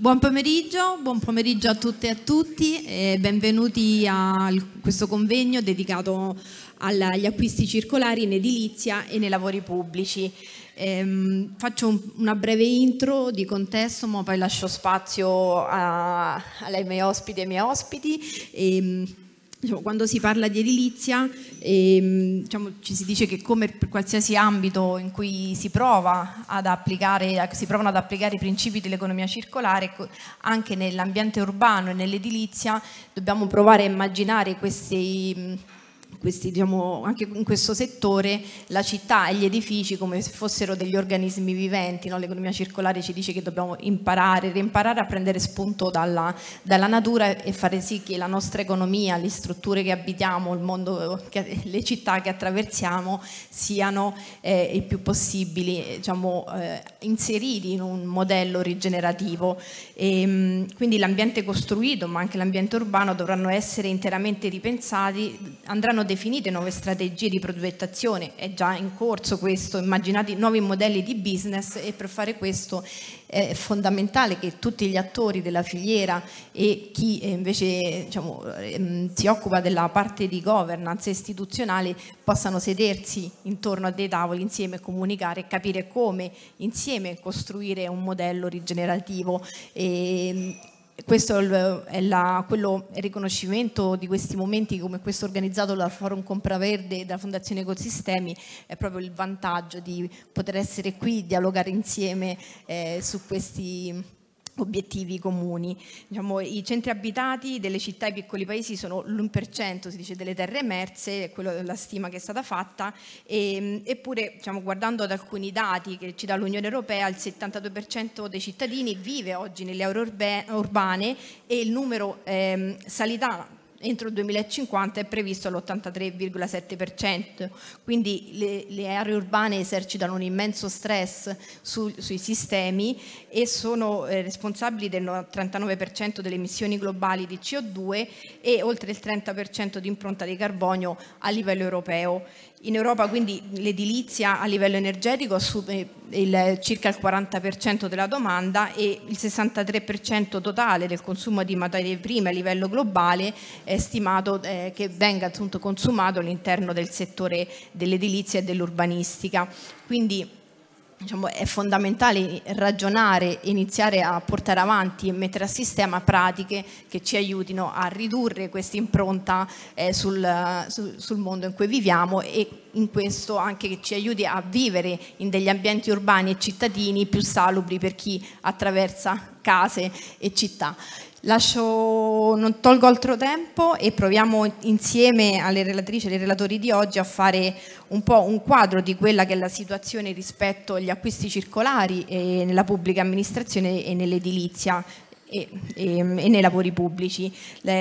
Buon pomeriggio, buon pomeriggio, a tutte e a tutti e benvenuti a questo convegno dedicato agli acquisti circolari in edilizia e nei lavori pubblici. Ehm, faccio una breve intro di contesto, ma poi lascio spazio a, alle mie ospiti e ai miei ospiti. E, ehm, Diciamo, quando si parla di edilizia ehm, diciamo, ci si dice che come per qualsiasi ambito in cui si, prova ad applicare, si provano ad applicare i principi dell'economia circolare, anche nell'ambiente urbano e nell'edilizia dobbiamo provare a immaginare questi questi, diciamo, anche in questo settore la città e gli edifici come se fossero degli organismi viventi, no? l'economia circolare ci dice che dobbiamo imparare, rimparare a prendere spunto dalla, dalla, natura e fare sì che la nostra economia, le strutture che abitiamo, mondo, che, le città che attraversiamo siano eh, il più possibile eh, diciamo, eh, inseriti in un modello rigenerativo. E, ehm, quindi l'ambiente costruito ma anche l'ambiente urbano dovranno essere interamente ripensati, andranno definite nuove strategie di progettazione, è già in corso questo, immaginate nuovi modelli di business e per fare questo è fondamentale che tutti gli attori della filiera e chi eh, invece diciamo, ehm, si occupa della parte di governance istituzionale possano sedersi intorno a dei tavoli insieme e comunicare e capire come insieme costruire un modello rigenerativo e, ehm, questo è la, quello, il riconoscimento di questi momenti come questo organizzato dal Forum Compraverde e dalla Fondazione Ecosistemi è proprio il vantaggio di poter essere qui, dialogare insieme eh, su questi obiettivi comuni. Diciamo, I centri abitati delle città e piccoli paesi sono l'1% si dice, delle terre emerse, quello è la stima che è stata fatta, e, ehm, eppure diciamo, guardando ad alcuni dati che ci dà l'Unione Europea, il 72% dei cittadini vive oggi nelle aree urbane e il numero ehm, salirà entro il 2050 è previsto l'83,7%, quindi le, le, aree urbane esercitano un immenso stress su, sui sistemi e sono eh, responsabili del 39% delle emissioni globali di CO2 e oltre il 30% di impronta di carbonio a livello europeo. In Europa quindi l'edilizia a livello energetico assume il, circa il 40% della domanda e il 63% totale del consumo di materie prime a livello globale è stimato eh, che venga appunto consumato all'interno del settore dell'edilizia e dell'urbanistica. Quindi diciamo, è fondamentale ragionare iniziare a portare avanti e mettere a sistema pratiche che ci aiutino a ridurre questa impronta eh, sul, su, sul mondo in cui viviamo e in questo anche che ci aiuti a vivere in degli ambienti urbani e cittadini più salubri per chi attraversa case e città. Lascio, non tolgo altro tempo e proviamo insieme alle relatrici e ai relatori di oggi a fare un po' un quadro di quella che è la situazione rispetto agli acquisti circolari nella pubblica amministrazione e nell'edilizia e, e, e, nei lavori pubblici.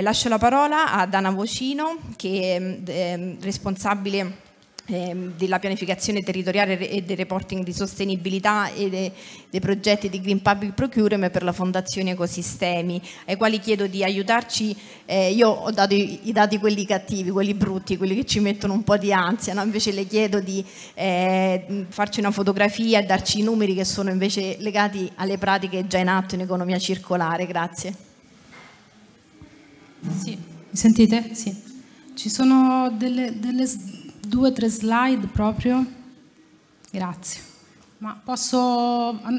lascio la parola a Dana Vocino che è ehm, responsabile Ehm, della pianificazione territoriale e del reporting di sostenibilità e de, dei progetti di Green Public Procurement per la Fondazione Ecosistemi, ai quali chiedo di aiutarci, eh, io ho dato i, i, dati quelli cattivi, quelli brutti, quelli che ci mettono un po' di ansia, no? invece le chiedo di eh, farci una fotografia e darci i numeri che sono invece legati alle pratiche già in atto in economia circolare, grazie. Sì, mi sentite? Sì. Ci sono delle, delle due o tre slide proprio. Grazie. Ma posso...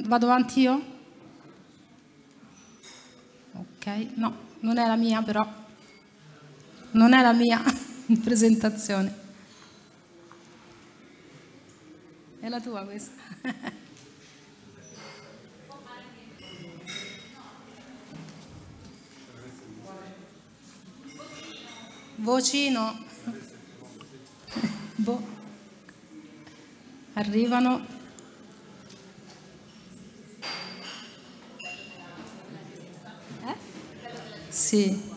vado avanti io? Ok, no, non è la mia però. Non è la mia presentazione. È la tua questa. Vocino. boh. Arrivano. Eh? Sì.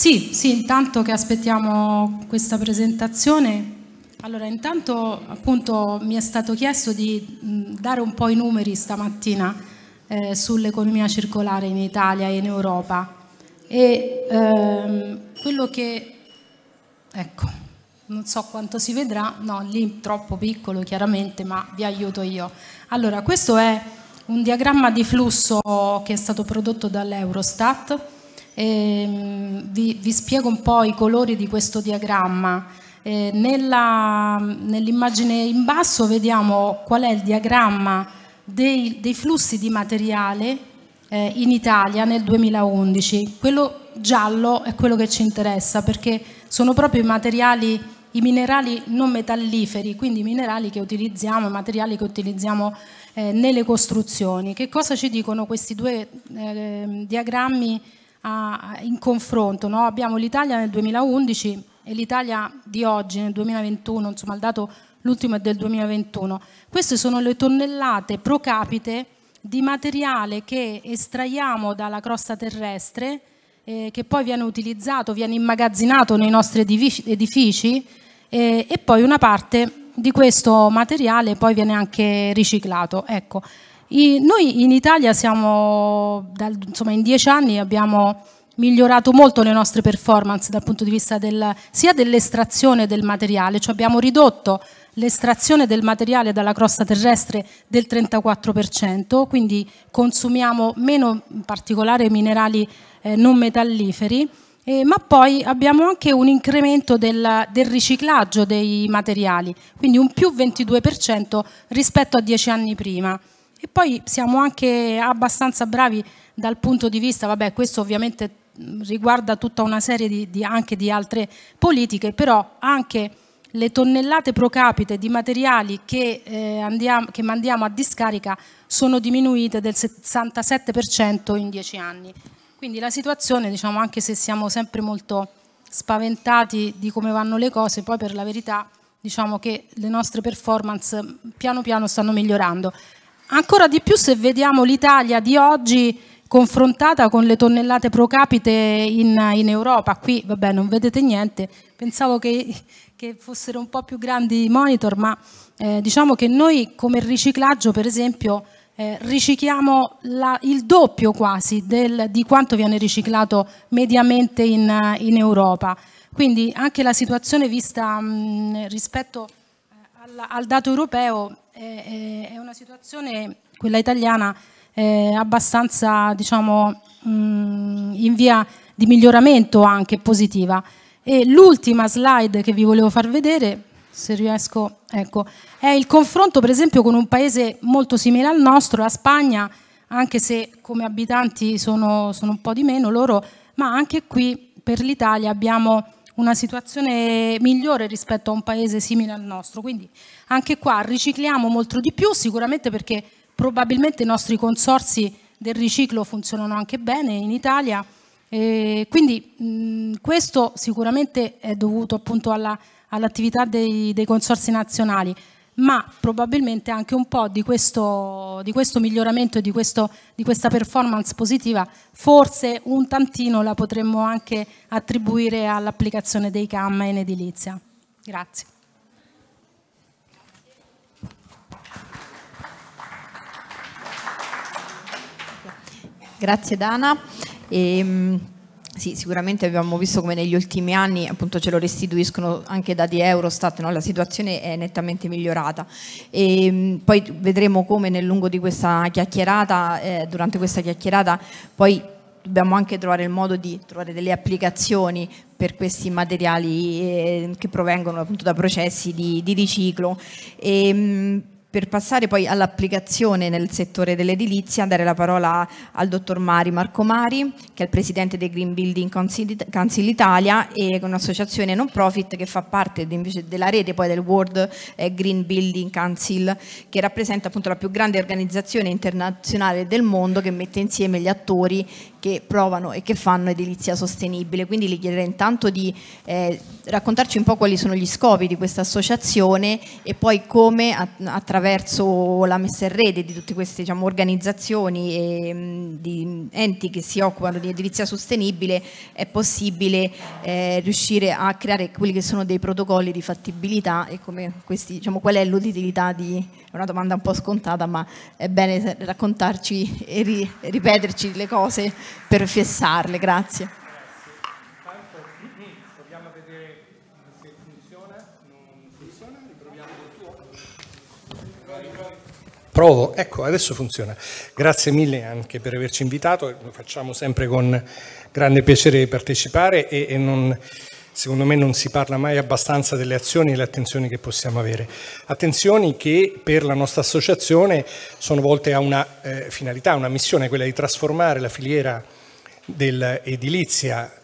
Sì, sì, intanto che aspettiamo questa presentazione, allora intanto appunto mi è stato chiesto di dare un po' i numeri stamattina eh, sull'economia circolare in Italia e in Europa e ehm, quello che, ecco, non so quanto si vedrà, no, lì troppo piccolo chiaramente, ma vi aiuto io. Allora, questo è un diagramma di flusso che è stato prodotto dall'Eurostat eh, vi, vi, spiego un po' i colori di questo diagramma. Eh, nell'immagine nell in basso vediamo qual è il diagramma dei, dei flussi di materiale eh, in Italia nel 2011. Quello giallo è quello che ci interessa perché sono proprio i materiali, i minerali non metalliferi, quindi i minerali che utilizziamo, i materiali che utilizziamo eh, nelle costruzioni. Che cosa ci dicono questi due ehm, diagrammi? a, in confronto. No? Abbiamo l'Italia nel 2011 e l'Italia di oggi, nel 2021, insomma il dato l'ultimo è del 2021. Queste sono le tonnellate pro capite di materiale che estraiamo dalla crosta terrestre, eh, che poi viene utilizzato, viene immagazzinato nei nostri edifici eh, e poi una parte di questo materiale poi viene anche riciclato. Ecco. I, noi in Italia siamo, dal, insomma, in dieci anni abbiamo migliorato molto le nostre performance dal punto di vista del, sia dell'estrazione del materiale, cioè abbiamo ridotto l'estrazione del materiale dalla crosta terrestre del 34%, quindi consumiamo meno in particolare minerali eh, non metalliferi, eh, ma poi abbiamo anche un incremento del, del riciclaggio dei materiali, quindi un più 22% rispetto a dieci anni prima. E poi siamo anche abbastanza bravi dal punto di vista, vabbè, questo ovviamente riguarda tutta una serie di, di, anche di altre politiche, però anche le tonnellate pro capite di materiali che, eh, andiamo, che mandiamo a discarica sono diminuite del 67% in dieci anni. Quindi la situazione, diciamo, anche se siamo sempre molto spaventati di come vanno le cose, poi per la verità diciamo che le nostre performance piano piano stanno migliorando ancora di più se vediamo l'Italia di oggi confrontata con le tonnellate pro capite in, in Europa. Qui, vabbè, non vedete niente, pensavo che, che fossero un po' più grandi i monitor, ma eh, diciamo che noi come riciclaggio, per esempio, eh, ricicliamo il doppio quasi del, di quanto viene riciclato mediamente in, in, Europa. Quindi anche la situazione vista mh, mm, rispetto eh, al, al dato europeo è, è una situazione, quella italiana, eh, abbastanza diciamo, mh, mm, in via di miglioramento anche positiva. E l'ultima slide che vi volevo far vedere, se riesco, ecco, è il confronto per esempio con un paese molto simile al nostro, la Spagna, anche se come abitanti sono, sono un po' di meno loro, ma anche qui per l'Italia abbiamo una situazione migliore rispetto a un paese simile al nostro. Quindi anche qua ricicliamo molto di più, sicuramente perché probabilmente i nostri consorsi del riciclo funzionano anche bene in Italia. E quindi mh, questo sicuramente è dovuto appunto all'attività dei, dei, consorsi nazionali, ma probabilmente anche un po' di questo, di questo miglioramento e di, questo, di questa performance positiva forse un tantino la potremmo anche attribuire all'applicazione dei CAM in edilizia. Grazie. Grazie Dana. E, ehm, sì, sicuramente abbiamo visto come negli ultimi anni appunto ce lo restituiscono anche dati Eurostat, no? la situazione è nettamente migliorata. E, ehm, poi vedremo come nel lungo di questa chiacchierata, eh, durante questa chiacchierata, poi dobbiamo anche trovare il modo di trovare delle applicazioni per questi materiali eh, che provengono appunto da processi di, di riciclo. E, ehm, per passare poi all'applicazione nel settore dell'edilizia, dare la parola al dottor Mari Marco Mari, che è il presidente del Green Building Council Italia e un'associazione non profit che fa parte invece della rete poi del World eh, Green Building Council, che rappresenta appunto la più grande organizzazione internazionale del mondo che mette insieme gli attori che provano e che fanno edilizia sostenibile. Quindi le chiederei intanto di eh, raccontarci un po' quali sono gli scopi di questa associazione e poi come attraverso la messa in rete di tutte queste diciamo, organizzazioni e mm, di enti che si occupano di edilizia sostenibile è possibile eh, riuscire a creare quelli che sono dei protocolli di fattibilità e questi, diciamo, qual è l'utilità di... è una domanda un po' scontata ma è bene raccontarci e ri, ripeterci le cose per fissarle. grazie. Provo, ecco, adesso funziona. Grazie mille anche per averci invitato, lo facciamo sempre con grande piacere partecipare e, e non secondo me non si parla mai abbastanza delle azioni e le attenzioni che possiamo avere. Attenzioni che per la nostra associazione sono volte a una eh, finalità, una missione, quella di trasformare la filiera dell'edilizia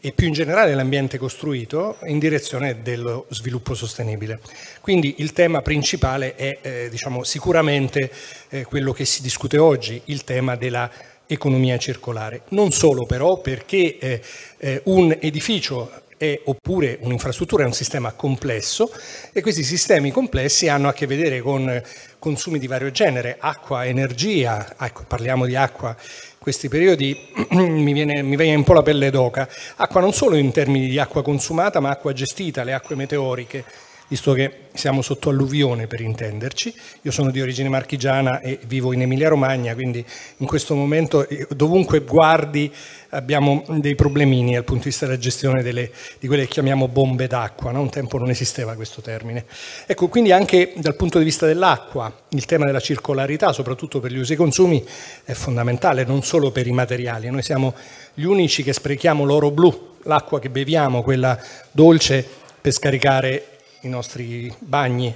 e più in generale l'ambiente costruito in direzione dello sviluppo sostenibile. Quindi il tema principale è eh, diciamo, sicuramente eh, quello che si discute oggi, il tema della economia circolare. Non solo però perché eh, eh un edificio e, oppure un'infrastruttura è un sistema complesso e questi sistemi complessi hanno a che vedere con eh, consumi di vario genere, acqua, energia, ecco, parliamo di acqua, in questi periodi mi viene, mi viene un po' la pelle d'oca, acqua non solo in termini di acqua consumata ma acqua gestita, le acque meteoriche visto che siamo sotto alluvione per intenderci. Io sono di origine marchigiana e vivo in Emilia-Romagna, quindi in questo momento eh, dovunque guardi abbiamo dei problemini dal punto di vista della gestione delle, di quelle che chiamiamo bombe d'acqua, no? un tempo non esisteva questo termine. Ecco, quindi anche dal punto di vista dell'acqua il tema della circolarità, soprattutto per gli usi e consumi, è fondamentale, non solo per i materiali. Noi siamo gli unici che sprechiamo l'oro blu, l'acqua che beviamo, quella dolce, per scaricare i nostri bagni.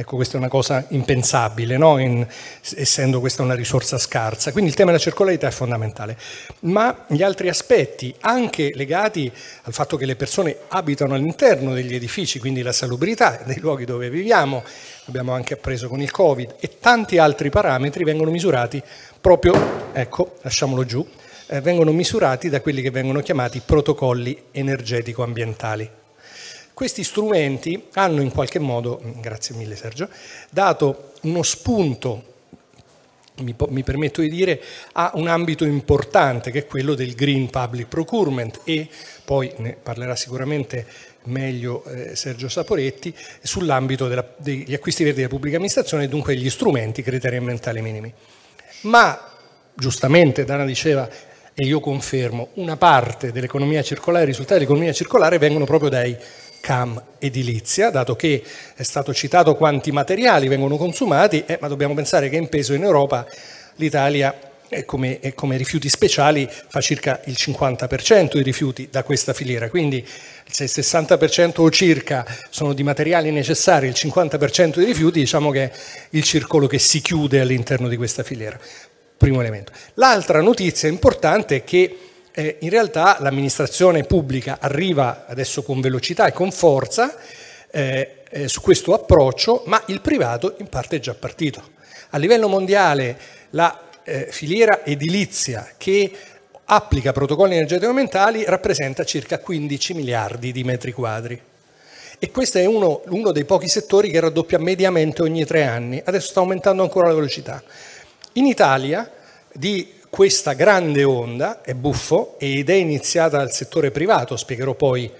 Ecco, questa è una cosa impensabile, no? In, essendo questa una risorsa scarsa. Quindi il tema della circolarità è fondamentale. Ma gli altri aspetti, anche legati al fatto che le persone abitano all'interno degli edifici, quindi la salubrità dei luoghi dove viviamo, abbiamo anche appreso con il Covid, e tanti altri parametri vengono misurati proprio, ecco, lasciamolo giù, eh, vengono misurati da quelli che vengono chiamati protocolli energetico-ambientali. Questi strumenti hanno in qualche modo, grazie mille Sergio, dato uno spunto mi, permetto di dire, a un ambito importante che è quello del Green Public Procurement e poi ne parlerà sicuramente meglio eh, Sergio Saporetti sull'ambito degli acquisti verdi della pubblica amministrazione e dunque gli strumenti criteri ambientali minimi. Ma giustamente Dana diceva e io confermo, una parte dell'economia circolare, i risultati dell'economia circolare vengono proprio dai CAM edilizia, dato che è stato citato quanti materiali vengono consumati, eh, ma dobbiamo pensare che in peso in Europa l'Italia come, come, rifiuti speciali fa circa il 50% di rifiuti da questa filiera, quindi se il 60% o circa sono di materiali necessari, il 50% di rifiuti diciamo che è il circolo che si chiude all'interno di questa filiera, primo elemento. L'altra notizia importante è che eh, in realtà l'amministrazione pubblica arriva adesso con velocità e con forza eh, eh, su questo approccio, ma il privato in parte è già partito. A livello mondiale la eh, filiera edilizia che applica protocolli energetico-ambientali rappresenta circa 15 miliardi di metri quadri. E questo è uno, uno, dei pochi settori che raddoppia mediamente ogni tre anni, adesso sta aumentando ancora la velocità. In Italia di questa grande onda, è buffo, ed è iniziata dal settore privato, spiegherò poi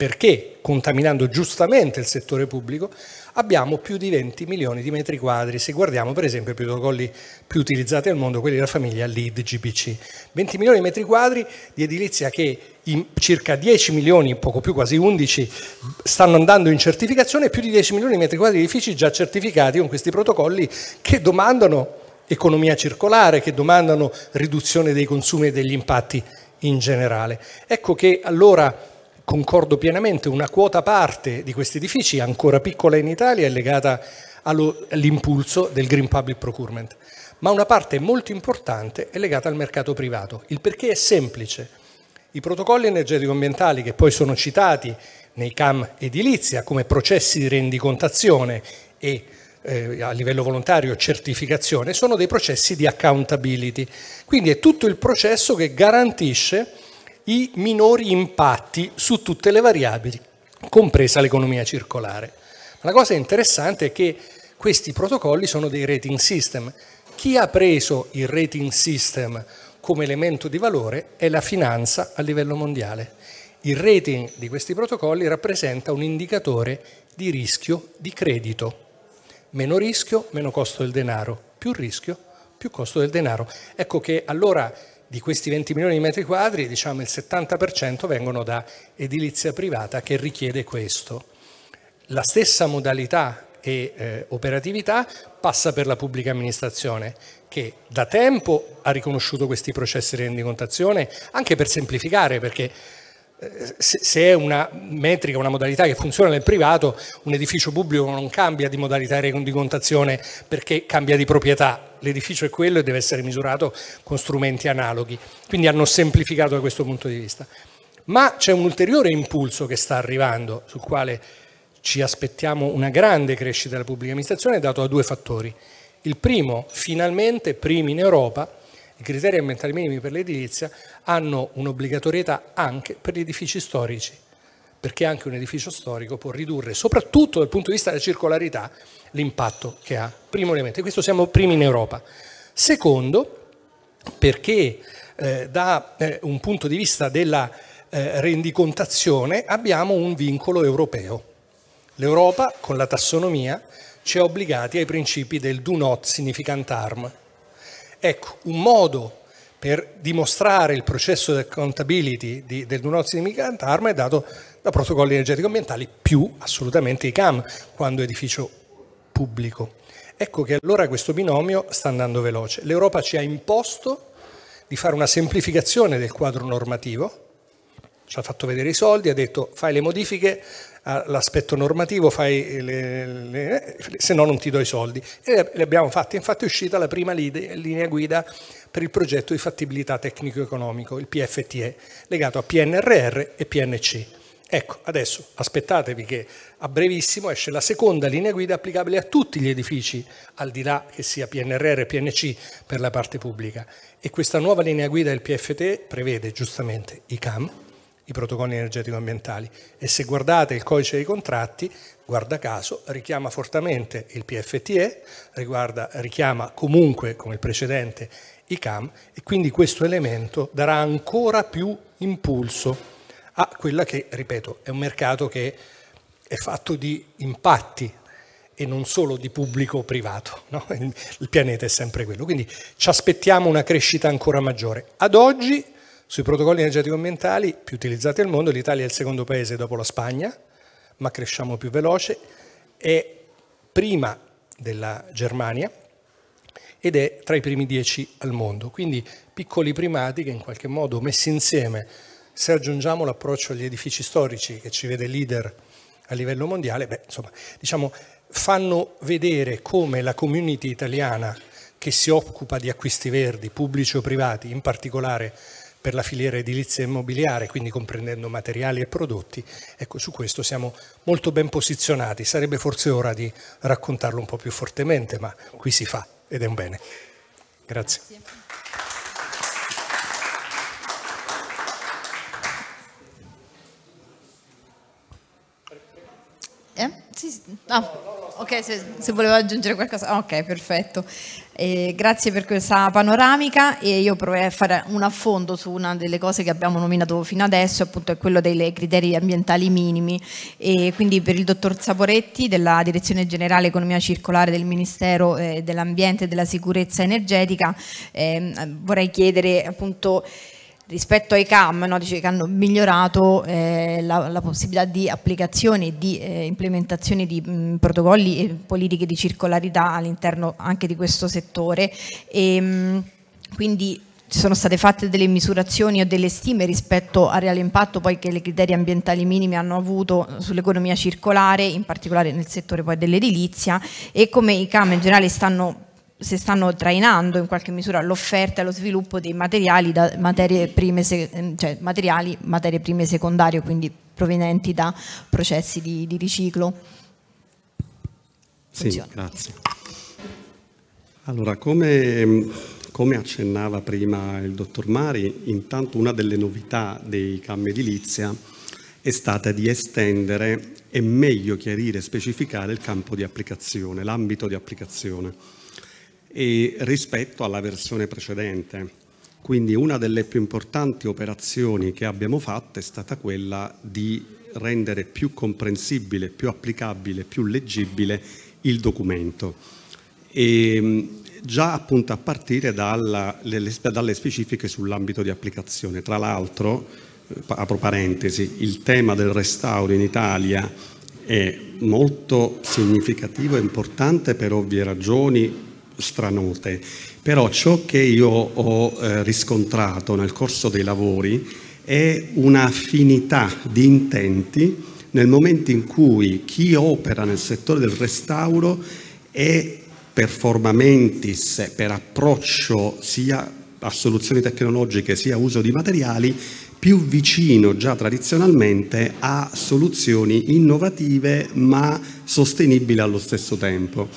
perché, contaminando giustamente il settore pubblico, abbiamo più di 20 milioni di metri quadri, se guardiamo per esempio i protocolli più utilizzati al mondo, quelli della famiglia LEED GPC. 20 milioni di metri quadri di edilizia che in circa 10 milioni, poco più, quasi 11, stanno andando in certificazione, più di 10 milioni di metri quadri di edifici già certificati con questi protocolli che domandano economia circolare, che domandano riduzione dei consumi e degli impatti in generale. Ecco che allora concordo pienamente, una quota parte di questi edifici, ancora piccola in Italia, è legata all'impulso del Green Public Procurement, ma una parte molto importante è legata al mercato privato. Il perché è semplice. I protocolli energetico-ambientali che poi sono citati nei CAM edilizia come processi di rendicontazione e eh, a livello volontario certificazione, sono dei processi di accountability. Quindi è tutto il processo che garantisce i minori impatti su tutte le variabili, compresa l'economia circolare. la cosa interessante è che questi protocolli sono dei rating system. Chi ha preso il rating system come elemento di valore è la finanza a livello mondiale. Il rating di questi protocolli rappresenta un indicatore di rischio di credito. Meno rischio, meno costo del denaro. Più rischio, più costo del denaro. Ecco che allora di questi 20 milioni di metri quadri, diciamo il 70% vengono da edilizia privata che richiede questo. La stessa modalità e eh, operatività passa per la pubblica amministrazione che da tempo ha riconosciuto questi processi di rendicontazione anche per semplificare perché se è una metrica, una modalità che funziona nel privato, un edificio pubblico non cambia di modalità di contazione perché cambia di proprietà, l'edificio è quello e deve essere misurato con strumenti analoghi, quindi hanno semplificato da questo punto di vista. Ma c'è un ulteriore impulso che sta arrivando, sul quale ci aspettiamo una grande crescita della pubblica amministrazione, dato da due fattori. Il primo, finalmente, primi in Europa, i criteri ambientali minimi per l'edilizia hanno un'obbligatorietà anche per gli edifici storici, perché anche un edificio storico può ridurre, soprattutto dal punto di vista della circolarità, l'impatto che ha. Primo elemento, questo siamo primi in Europa. Secondo, perché eh, da eh, un punto di vista della eh, rendicontazione abbiamo un vincolo europeo. L'Europa con la tassonomia ci ha obbligati ai principi del do not significant harm, Ecco, un modo per dimostrare il processo di accountability di, del Dunozzi di Migrant Arm è dato da protocolli energetico ambientali più assolutamente i CAM quando edificio pubblico. Ecco che allora questo binomio sta andando veloce. L'Europa ci ha imposto di fare una semplificazione del quadro normativo, ci ha fatto vedere i soldi, ha detto fai le modifiche all'aspetto normativo, le, le, se no non ti do i soldi. E le abbiamo fatte, infatti è uscita la prima linea guida per il progetto di fattibilità tecnico-economico, il PFTE, legato a PNRR e PNC. Ecco, adesso aspettatevi che a brevissimo esce la seconda linea guida applicabile a tutti gli edifici, al di là che sia PNRR e PNC per la parte pubblica. E questa nuova linea guida del PFT prevede giustamente i CAM, i protocolli energetico-ambientali e se guardate il codice dei contratti, guarda caso, richiama fortemente il PFTE, riguarda, richiama comunque, come il precedente, i CAM e quindi questo elemento darà ancora più impulso a quella che, ripeto, è un mercato che è fatto di impatti e non solo di pubblico privato, no? il pianeta è sempre quello, quindi ci aspettiamo una crescita ancora maggiore. Ad oggi sui protocolli energetico-ambientali più utilizzati al mondo, l'Italia è il secondo paese dopo la Spagna, ma cresciamo più veloce, è prima della Germania ed è tra i primi dieci al mondo. Quindi piccoli primati che in qualche modo messi insieme, se aggiungiamo l'approccio agli edifici storici che ci vede leader a livello mondiale, beh, insomma, diciamo, fanno vedere come la community italiana che si occupa di acquisti verdi, pubblici o privati, in particolare per la filiera edilizia immobiliare, quindi comprendendo materiali e prodotti. Ecco, su questo siamo molto ben posizionati. Sarebbe forse ora di raccontarlo un po' più fortemente, ma qui si fa ed è un bene. Grazie. Grazie. Eh? Sì, sì. No. Ok, se, se volevo aggiungere qualcosa. Ah, ok, perfetto. Eh, grazie per questa panoramica e io proverei a fare un affondo su una delle cose che abbiamo nominato fino adesso, appunto è quello dei criteri ambientali minimi. E quindi per il dottor Saporetti della Direzione Generale Economia Circolare del Ministero eh, dell'Ambiente e della Sicurezza Energetica eh, vorrei chiedere appunto rispetto ai CAM no, dice che hanno migliorato eh, la, la, possibilità di applicazione e di eh, implementazione di mh, mm, protocolli e politiche di circolarità all'interno anche di questo settore e, ehm, mh, quindi ci sono state fatte delle misurazioni o delle stime rispetto al reale impatto poi che le criteri ambientali minimi hanno avuto sull'economia circolare, in particolare nel settore poi dell'edilizia e come i CAM in generale stanno si stanno trainando in qualche misura l'offerta e lo sviluppo dei materiali, da materie prime, ehm, cioè materiali, materie prime secondarie, quindi provenienti da processi di, di riciclo. Funziona. Sì, grazie. Allora, come, ehm, come, accennava prima il dottor Mari, intanto una delle novità dei CAM edilizia è stata di estendere e meglio chiarire e specificare il campo di applicazione, l'ambito di applicazione rispetto alla versione precedente. Quindi una delle più importanti operazioni che abbiamo fatto è stata quella di rendere più comprensibile, più applicabile, più leggibile il documento. E mm, già appunto a partire dalla, le, dalle specifiche sull'ambito di applicazione. Tra l'altro, eh, apro parentesi, il tema del restauro in Italia è molto significativo e importante per ovvie ragioni stranute, però ciò che io ho eh, riscontrato nel corso dei lavori è un'affinità di intenti nel momento in cui chi opera nel settore del restauro è performamentis per approccio sia a soluzioni tecnologiche sia a uso di materiali più vicino già tradizionalmente a soluzioni innovative ma sostenibili allo stesso tempo.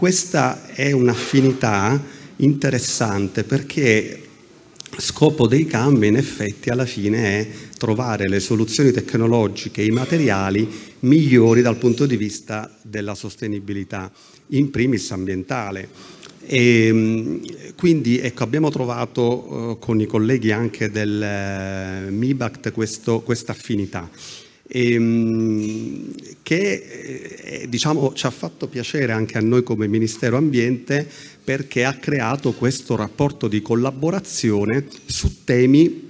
Questa è un'affinità interessante perché scopo dei cambi in effetti alla fine è trovare le soluzioni tecnologiche, e i materiali migliori dal punto di vista della sostenibilità, in primis ambientale. E, ehm, quindi ecco, abbiamo trovato eh, con i colleghi anche del eh, MIBACT questa affinità e, ehm, che eh, diciamo, ci ha fatto piacere anche a noi come Ministero Ambiente perché ha creato questo rapporto di collaborazione su temi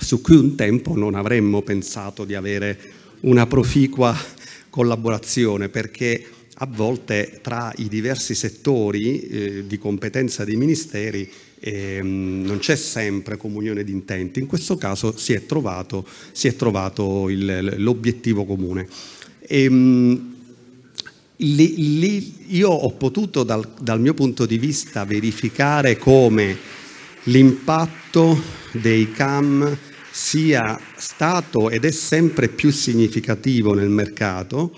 su cui un tempo non avremmo pensato di avere una proficua collaborazione perché a volte tra i diversi settori eh, di competenza dei ministeri ehm, non c'è sempre comunione di intenti, in questo caso si è trovato, trovato l'obiettivo comune. Ehm, lì, lì io ho potuto dal, dal mio punto di vista verificare come l'impatto dei CAM sia stato ed è sempre più significativo nel mercato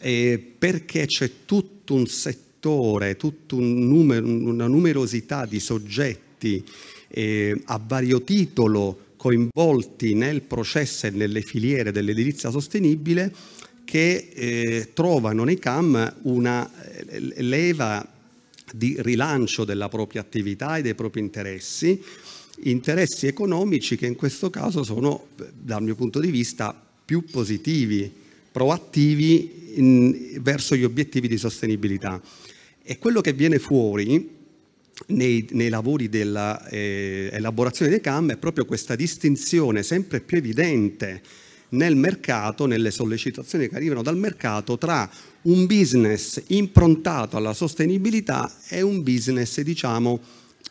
eh, perché c'è tutto un settore settore, tutta un numero, una numerosità di soggetti eh, a vario titolo coinvolti nel processo e nelle filiere dell'edilizia sostenibile che eh, trovano nei CAM una eh, leva di rilancio della propria attività e dei propri interessi, interessi economici che in questo caso sono, dal mio punto di vista, più positivi, proattivi in, verso gli obiettivi di sostenibilità. E quello che viene fuori nei, nei lavori dell'elaborazione eh, dei CAM è proprio questa distinzione sempre più evidente nel mercato, nelle sollecitazioni che arrivano dal mercato, tra un business improntato alla sostenibilità e un business, diciamo,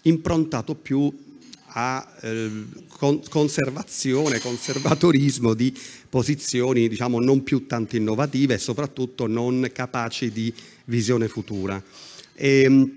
improntato più a eh, con conservazione, conservatorismo di posizioni diciamo, non più tanto innovative e soprattutto non capaci di visione futura. E, ehm,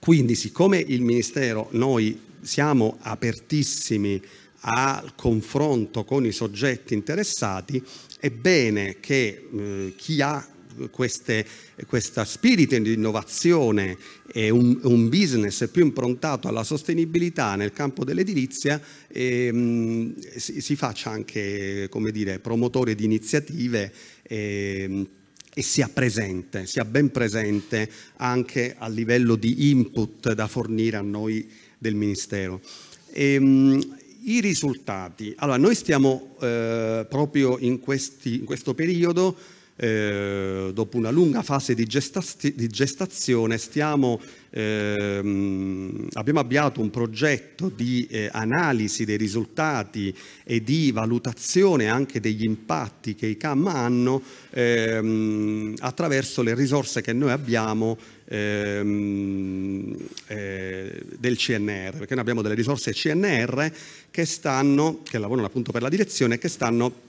quindi siccome il Ministero, noi siamo apertissimi al confronto con i soggetti interessati, è bene che eh, chi ha questo spirito di innovazione e un, un, business più improntato alla sostenibilità nel campo dell'edilizia ehm, si, si, faccia anche dire, promotore di iniziative. Ehm, e sia presente, sia ben presente anche a livello di input da fornire a noi del Ministero. Ehm, I risultati. Allora, noi stiamo eh, proprio in, questi, in, questo periodo eh, dopo una lunga fase di, gestaz- di gestazione stiamo, ehm, abbiamo avviato un progetto di eh, analisi dei risultati e di valutazione anche degli impatti che i CAM hanno ehm, attraverso le risorse che noi abbiamo ehm, eh, del CNR, perché noi abbiamo delle risorse CNR che stanno, che lavorano appunto per la direzione, che stanno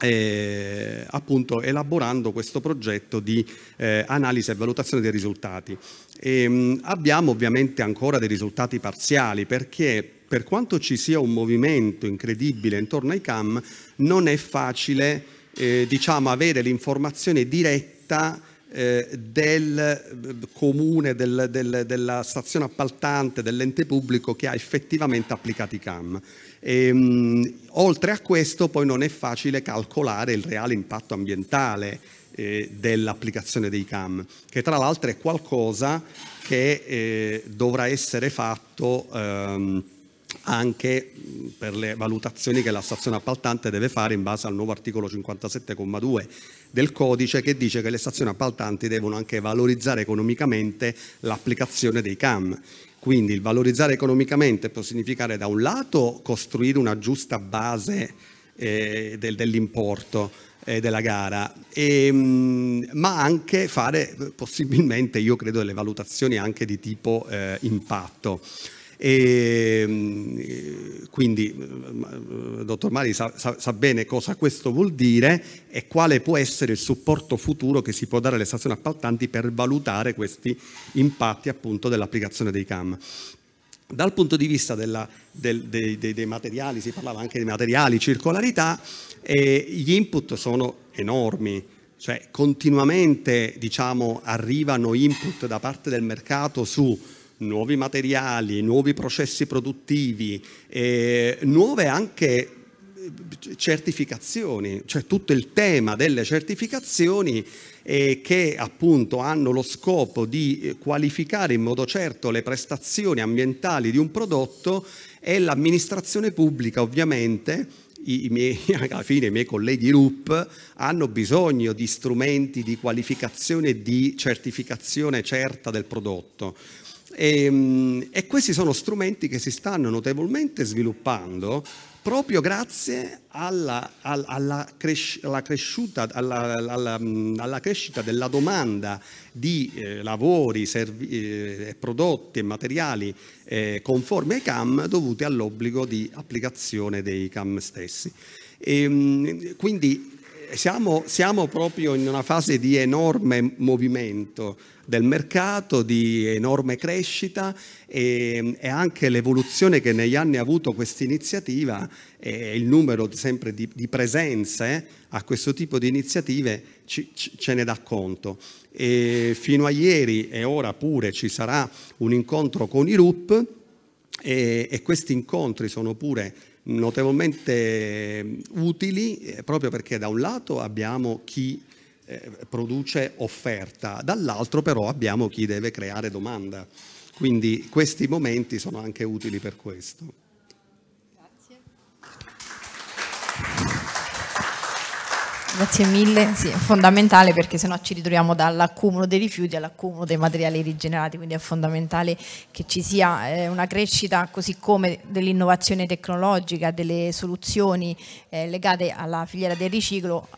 eh, appunto elaborando questo progetto di eh, analisi e valutazione dei risultati. E, ehm, mh, abbiamo ovviamente ancora dei risultati parziali perché per quanto ci sia un movimento incredibile intorno ai CAM, non è facile eh, diciamo, avere l'informazione diretta eh, del eh, comune, del, del, della stazione appaltante, dell'ente pubblico che ha effettivamente applicato i CAM. E, ehm, mh, oltre a questo poi non è facile calcolare il reale impatto ambientale eh, dell'applicazione dei CAM, che tra l'altro è qualcosa che eh, dovrà essere fatto ehm, anche per le valutazioni che la stazione appaltante deve fare in base al nuovo articolo 57,2 del codice che dice che le stazioni appaltanti devono anche valorizzare economicamente l'applicazione dei CAM. Quindi il valorizzare economicamente può significare da un lato costruire una giusta base eh, del, dell'importo eh, della gara, e, ehm, ma anche fare possibilmente, io credo, delle valutazioni anche di tipo eh, impatto. E, mm, quindi mm, mm, dottor Mari sa, sa, sa, bene cosa questo vuol dire e quale può essere il supporto futuro che si può dare alle stazioni appaltanti per valutare questi impatti appunto dell'applicazione dei CAM. Dal punto di vista della, del, dei, dei, dei, materiali, si parlava anche di materiali, circolarità, eh, gli input sono enormi, cioè continuamente diciamo, arrivano input da parte del mercato su nuovi materiali, nuovi processi produttivi, eh, nuove anche eh, certificazioni, cioè tutto il tema delle certificazioni eh, che appunto hanno lo scopo di eh, qualificare in modo certo le prestazioni ambientali di un prodotto e l'amministrazione pubblica ovviamente i miei, alla fine i miei colleghi RUP hanno bisogno di strumenti di qualificazione e di certificazione certa del prodotto. E, ehm, e questi sono strumenti che si stanno notevolmente sviluppando proprio grazie alla, alla, alla, cresci, alla cresciuta, mm, crescita della domanda di eh, lavori, servi, eh, prodotti e materiali eh, conformi ai CAM dovuti all'obbligo di applicazione dei CAM stessi. E, ehm, quindi siamo, siamo, proprio in una fase di enorme movimento del mercato, di enorme crescita e, e anche l'evoluzione che negli anni ha avuto questa iniziativa e il numero sempre di, di presenze a questo tipo di iniziative ci, ci, ce ne dà conto. E fino a ieri e ora pure ci sarà un incontro con i RUP e, e questi incontri sono pure notevolmente eh, utili eh, proprio perché da un lato abbiamo chi eh, produce offerta, dall'altro però abbiamo chi deve creare domanda. Quindi questi momenti sono anche utili per questo. Grazie mille, sì, è fondamentale perché sennò ci ritroviamo dall'accumulo dei rifiuti all'accumulo dei materiali rigenerati, quindi è fondamentale che ci sia eh, una crescita così come dell'innovazione tecnologica, delle soluzioni eh, legate alla filiera del riciclo,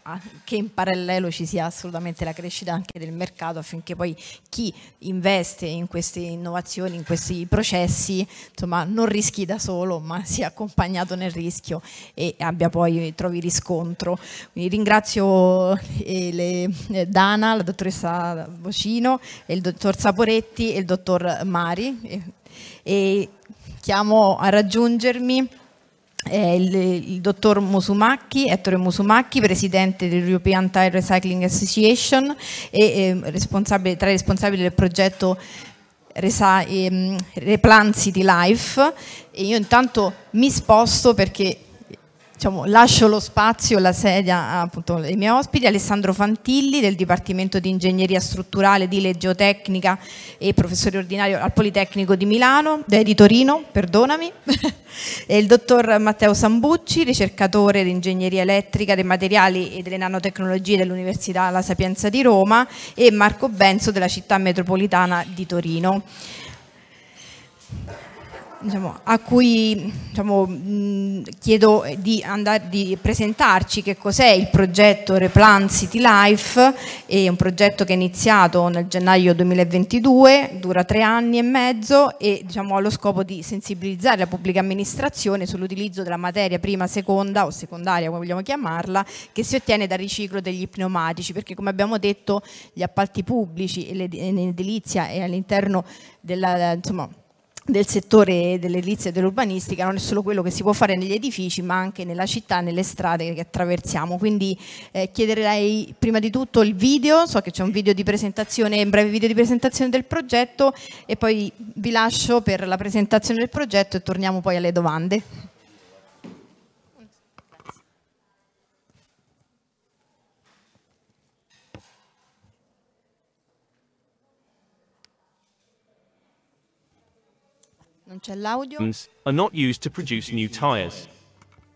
che in parallelo ci sia assolutamente la crescita anche del mercato affinché poi chi investe in queste innovazioni, in questi processi, insomma, non rischi da solo ma sia accompagnato nel rischio e abbia poi trovi riscontro. Quindi ringrazio ringrazio eh, le, eh, Dana, la dottoressa Vocino, il dottor Saporetti e il dottor Mari e, e chiamo a raggiungermi eh, il, il, dottor Musumacchi, Ettore Musumacchi, presidente dell'European Tire Recycling Association e ehm, responsabile, tra i responsabili del progetto Resa, ehm, Replan City Life. E io intanto mi sposto perché Diciamo, lascio lo spazio, la sedia appunto ai miei ospiti, Alessandro Fantilli del Dipartimento di Ingegneria Strutturale di Leggeotecnica e professore ordinario al Politecnico di Milano, di Torino, perdonami, e il dottor Matteo Sambucci, ricercatore di Ingegneria Elettrica dei Materiali e delle Nanotecnologie dell'Università La Sapienza di Roma e Marco Benzo della Città Metropolitana di Torino diciamo, a cui diciamo, chiedo di, andare, di, presentarci che cos'è il progetto Replan City Life, è un progetto che è iniziato nel gennaio 2022, dura tre anni e mezzo e diciamo, ha lo scopo di sensibilizzare la pubblica amministrazione sull'utilizzo della materia prima, seconda o secondaria come vogliamo chiamarla, che si ottiene dal riciclo degli pneumatici, perché come abbiamo detto gli appalti pubblici e l'edilizia e all'interno della... Insomma, del settore dell'edilizia e dell'urbanistica non è solo quello che si può fare negli edifici ma anche nella città, nelle strade che attraversiamo quindi eh, chiederei prima di tutto il video, so che c'è un video di presentazione, un breve video di presentazione del progetto e poi vi lascio per la presentazione del progetto e torniamo poi alle domande are not used to produce new tires.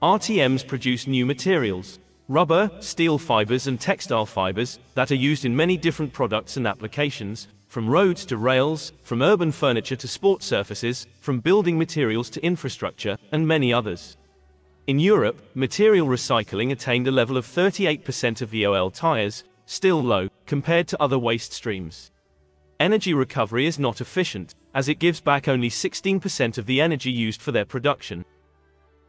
RTMs produce new materials, rubber, steel fibers and textile fibers that are used in many different products and applications, from roads to rails, from urban furniture to sport surfaces, from building materials to infrastructure, and many others. In Europe, material recycling attained a level of 38% of VOL tires, still low, compared to other waste streams. Energy recovery is not efficient, as it gives back only 16% of the energy used for their production.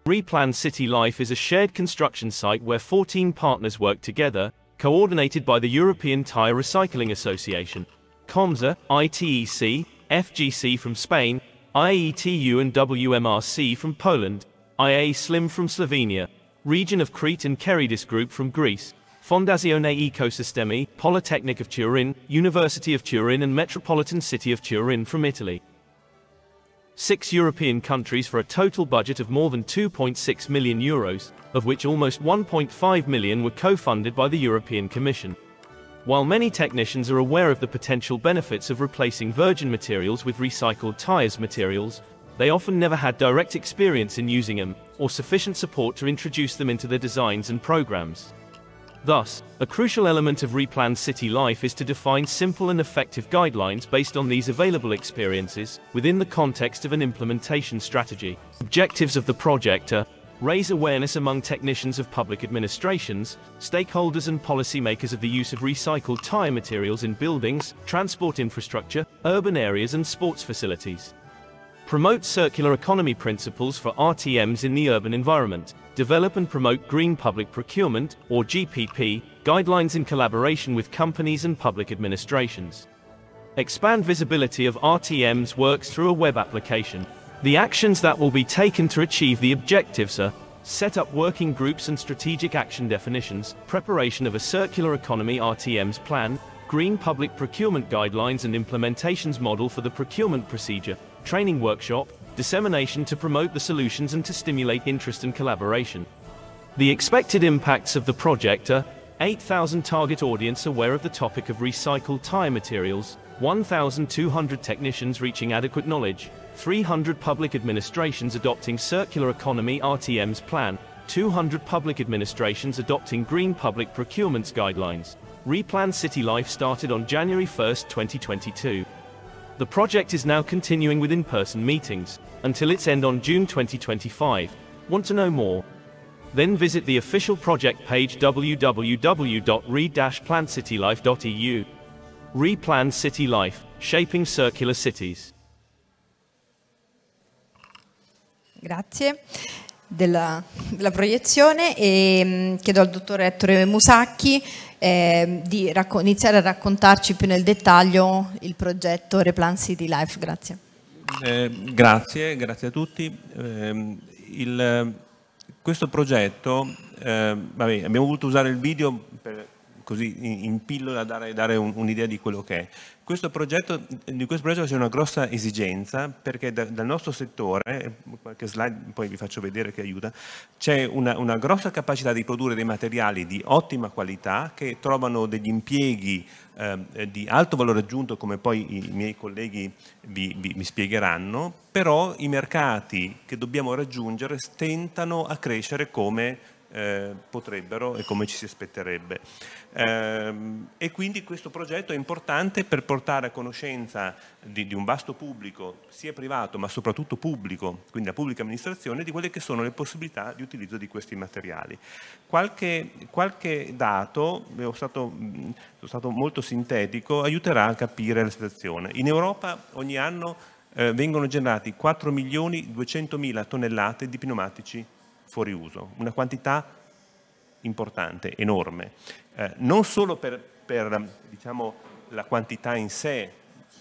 Replan City Life is a shared construction site where 14 partners work together, coordinated by the European Tire Recycling Association, COMSA, ITEC, FGC from Spain, IETU and WMRC from Poland, IA Slim from Slovenia, Region of Crete and Keridis Group from Greece, Fondazione Ecosistemi, Polytechnic of Turin, University of Turin and Metropolitan City of Turin from Italy. Six European countries for a total budget of more than 2.6 million euros, of which almost 1.5 million were co-funded by the European Commission. While many technicians are aware of the potential benefits of replacing virgin materials with recycled tires materials, they often never had direct experience in using them, or sufficient support to introduce them into their designs and programs. Thus, a crucial element of replanned city life is to define simple and effective guidelines based on these available experiences within the context of an implementation strategy. Objectives of the project are raise awareness among technicians of public administrations, stakeholders and policymakers of the use of recycled tire materials in buildings, transport infrastructure, urban areas and sports facilities. Promote circular economy principles for RTMs in the urban environment develop and promote green public procurement, or GPP, guidelines in collaboration with companies and public administrations. Expand visibility of RTM's works through a web application. The actions that will be taken to achieve the objectives are set up working groups and strategic action definitions, preparation of a circular economy RTM's plan, green public procurement guidelines and implementations model for the procurement procedure, training workshop, dissemination to promote the solutions and to stimulate interest and collaboration. The expected impacts of the project are 8,000 target audience aware of the topic of recycled tire materials, 1,200 technicians reaching adequate knowledge, 300 public administrations adopting circular economy RTM's plan, 200 public administrations adopting green public procurements guidelines. Replan City Life started on January 1, 2022. The project is now continuing with in-person meetings, until its end on June 2025. Want to know more? Then visit the official project page www.re-plancitylife.eu. Replan City Life, Shaping Circular Cities. Grazie. Della, della, proiezione e mm, chiedo al dottor Ettore Musacchi eh, di iniziare a raccontarci più nel dettaglio il progetto Replan City Life. Grazie. Eh, grazie, grazie a tutti. Eh, il, questo progetto, eh, vabbè, abbiamo voluto usare il video per così in, in pillola dare, dare un'idea un di quello che è. Questo progetto, di questo progetto c'è una grossa esigenza perché da, dal nostro settore, eh, qualche slide poi vi faccio vedere che aiuta, c'è una, una, grossa capacità di produrre dei materiali di ottima qualità che trovano degli impieghi eh, di alto valore aggiunto come poi i miei colleghi vi, vi, vi spiegheranno, però i mercati che dobbiamo raggiungere stentano a crescere come eh, potrebbero e come ci si aspetterebbe. Eh, e quindi questo progetto è importante per portare a conoscenza di, di, un vasto pubblico, sia privato ma soprattutto pubblico, quindi la pubblica amministrazione, di quelle che sono le possibilità di utilizzo di questi materiali. Qualche, qualche dato, sono eh, stato, sono stato molto sintetico, aiuterà a capire la situazione. In Europa ogni anno eh, vengono generati 4 milioni 200 mila tonnellate di pneumatici fuori uso, una quantità importante, enorme, eh, non solo per, per diciamo, la quantità in sé